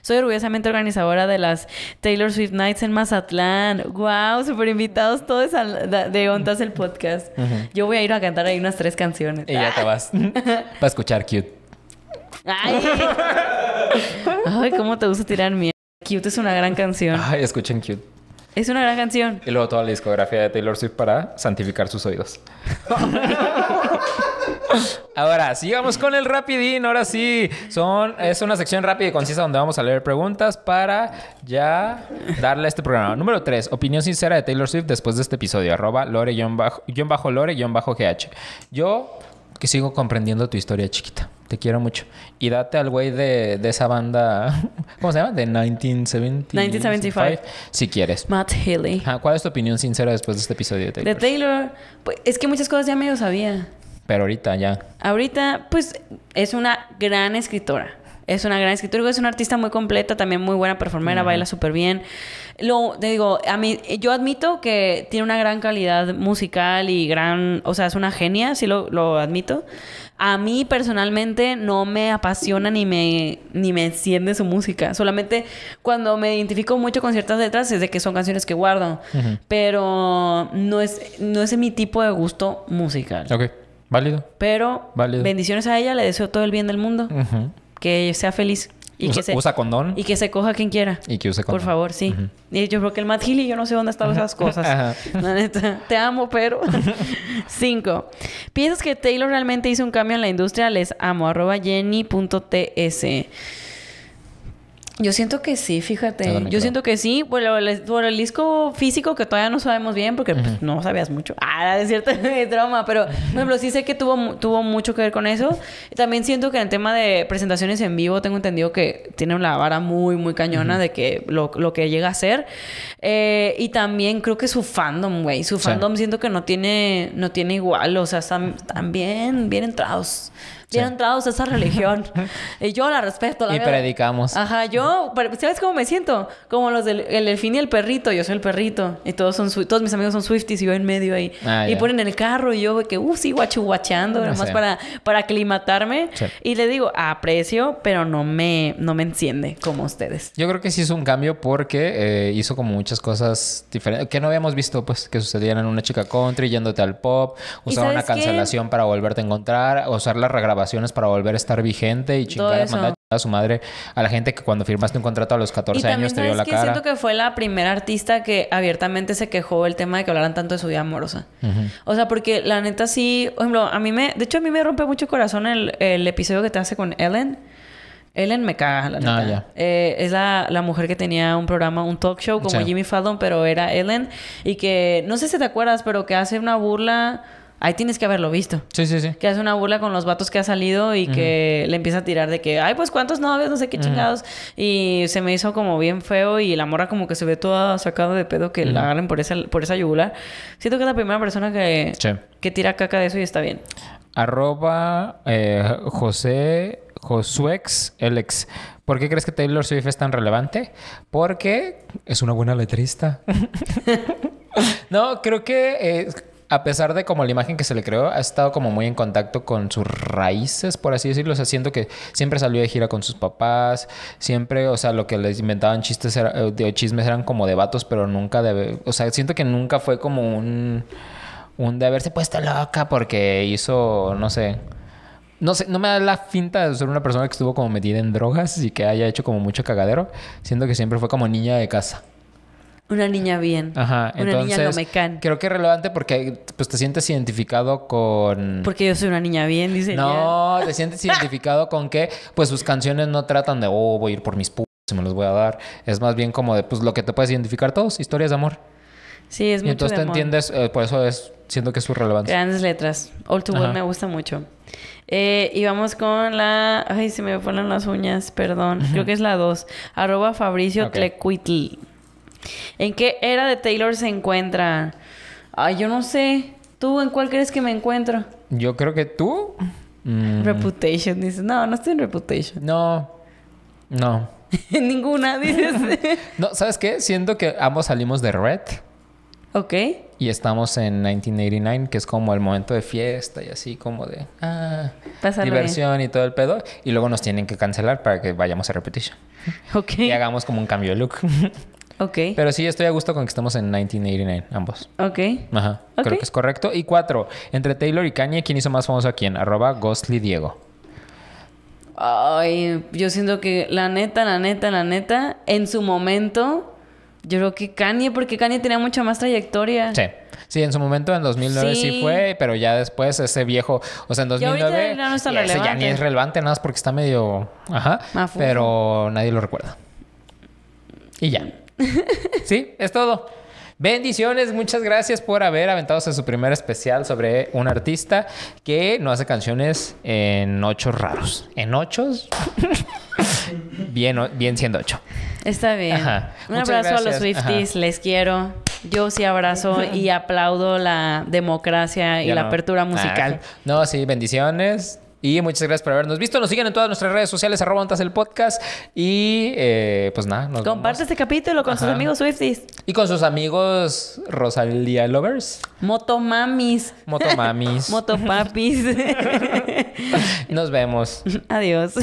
Soy orgullosamente organizadora de las Taylor Swift Nights en Mazatlán. ¡Wow! Super invitados todos de Ondas el podcast. Yo voy a ir a cantar ahí unas tres canciones. Y ya te vas. Para escuchar Cute. Ay. Ay, cómo te gusta tirar mierda. Cute es una gran canción. Ay, escuchen Cute. Es una gran canción. Y luego toda la discografía de Taylor Swift para santificar sus oídos. Ahora, sigamos con el rapidín. Ahora sí, son, es una sección rápida y concisa donde vamos a leer preguntas para ya darle a este programa. Número 3. Opinión sincera de Taylor Swift después de este episodio. Arroba lore-lore-gh. Yo que sigo comprendiendo tu historia chiquita. Te quiero mucho. Y date al güey de, de, esa banda. ¿Cómo se llama? De 1975. 1975. Si quieres. Matt Healy. ¿Cuál es tu opinión sincera después de este episodio de Taylor? De Taylor. Pues, es que muchas cosas ya medio sabía. Pero ahorita ya. Ahorita, pues, es una gran escritora. Es una gran escritora, es una artista muy completa, también muy buena performera, baila súper bien. Lo, te digo, a mí, yo admito que tiene una gran calidad musical y gran, o sea, es una genia, sí lo, admito. A mí personalmente no me apasiona ni me, ni me enciende su música. Solamente cuando me identifico mucho con ciertas letras es de que son canciones que guardo. Pero no es, no es mi tipo de gusto musical. Okay. Válido. Pero bendiciones a ella, le deseo todo el bien del mundo. Que sea feliz. Y que se, usa condón. Y que se coja quien quiera. Y que use condón. Por favor, sí. y yo creo que el Matt Healy, yo no sé dónde están esas cosas. te amo, pero... Cinco. ¿Piensas que Taylor realmente hizo un cambio en la industria? Les amo. Arroba jenny.ts. Yo siento que sí, fíjate. Yo siento que sí, por el, el, disco físico que todavía no sabemos bien porque pues, no sabías mucho. Ah, de cierto, de drama. pero por sí sé que tuvo, tuvo mucho que ver con eso. También siento que en el tema de presentaciones en vivo tengo entendido que tiene una vara muy, muy cañona de que lo, lo, que llega a ser. Eh, y también creo que su fandom, güey, su fandom siento que no tiene, no tiene igual, o sea, están, están bien, bien entrados. Ya entrados a esa religión. y yo la respeto. y predicamos. Ajá, yo, ¿sabes cómo me siento? Como los del el y el perrito. Yo soy el perrito. Y todos son todos mis amigos son Swifties y yo en medio ahí. Ah, y ponen el carro y yo que, uff uh, sí, guachu nomás para, para aclimatarme. Y le digo, aprecio, pero no me, no me enciende como ustedes. Yo creo que sí es un cambio porque eh, hizo como muchas cosas diferentes que no habíamos visto, pues, que sucedían en una chica country, yéndote al pop, usar una cancelación para volverte a encontrar, usar la regrabación para volver a estar vigente y chingar, a su madre a la gente que cuando firmaste un contrato a los 14 años te dio la que Siento que fue la primera artista que abiertamente se quejó el tema de que hablaran tanto de su vida amorosa. O sea, porque la neta sí, por ejemplo, a mí me, de hecho a mí me rompe mucho corazón el, episodio que te hace con Ellen. Ellen me caga, la ah, neta. Eh, es la, mujer que tenía un programa, un talk show como Jimmy Fallon, pero era Ellen. Y que, no sé si te acuerdas, pero que hace una burla ahí tienes que haberlo visto. Sí, sí, sí. Que hace una burla con los vatos que ha salido y que le empieza a tirar de que, ay, pues cuántos novios, no sé qué chingados. Y se me hizo como bien feo y la morra como que se ve toda sacada de pedo que la agarren por esa, por esa yugular. Siento que es la primera persona que, que tira caca de eso y está bien. Arroba eh, José Josuex Elex. ¿Por qué crees que Taylor Swift es tan relevante? Porque es una buena letrista. no, creo que... Eh, a pesar de como la imagen que se le creó, ha estado como muy en contacto con sus raíces, por así decirlo. O sea, siento que siempre salió de gira con sus papás, siempre, o sea, lo que les inventaban chistes eh, de chismes eran como debates pero nunca debe. O sea, siento que nunca fue como un, un de haberse puesto loca porque hizo, no sé... No sé, no me da la finta de ser una persona que estuvo como metida en drogas y que haya hecho como mucho cagadero. Siento que siempre fue como niña de casa. Una niña bien. Ajá. Una Entonces, niña no Creo que es relevante porque pues, te sientes identificado con. Porque yo soy una niña bien, dice. No, te sientes identificado con que, pues sus canciones no tratan de, oh, voy a ir por mis putos y me los voy a dar. Es más bien como de, pues lo que te puedes identificar todos, historias de amor. Sí, es y entonces te entiendes, eh, por eso es, siento que es su relevancia. Grandes letras. All to me gusta mucho. Eh, y vamos con la. Ay, se me ponen las uñas, perdón. Creo que es la 2. Arroba Fabricio Clecuitli. ¿En qué era de Taylor se encuentra? Ay, yo no sé. ¿Tú en cuál crees que me encuentro? Yo creo que tú. Mm. Reputation, dices. No, no estoy en Reputation. No. No. Ninguna, dices. no, ¿sabes qué? Siento que ambos salimos de Red. Ok. Y estamos en 1989, que es como el momento de fiesta y así como de ah, diversión y todo el pedo. Y luego nos tienen que cancelar para que vayamos a Reputation Ok. Y hagamos como un cambio de look. Pero sí, estoy a gusto con que estamos en 1989, ambos. Ok. Ajá. Creo que es correcto. Y cuatro, entre Taylor y Kanye, ¿quién hizo más famoso a quién? Arroba Ghostly Diego. Ay, yo siento que la neta, la neta, la neta, en su momento, yo creo que Kanye, porque Kanye tenía mucha más trayectoria. Sí. Sí, en su momento en 2009 sí, fue, pero ya después ese viejo, o sea, en 2009 ya no ya ni es relevante nada más porque está medio, ajá, pero nadie lo recuerda. Y ya. sí, es todo. Bendiciones, muchas gracias por haber aventado su primer especial sobre un artista que no hace canciones en ocho raros. En ochos, bien, siendo ocho. Está bien. Un abrazo a los Swifties, les quiero. Yo sí abrazo y aplaudo la democracia y la apertura ah, musical. no, sí, bendiciones. Y muchas gracias por habernos visto. Nos siguen en todas nuestras redes sociales, arroba el podcast. Y eh, pues nada, nos Comparte este capítulo con sus amigos Swifties. Y con sus amigos Rosalía Lovers. Motomamis. Moto Motopapis. nos vemos. Adiós.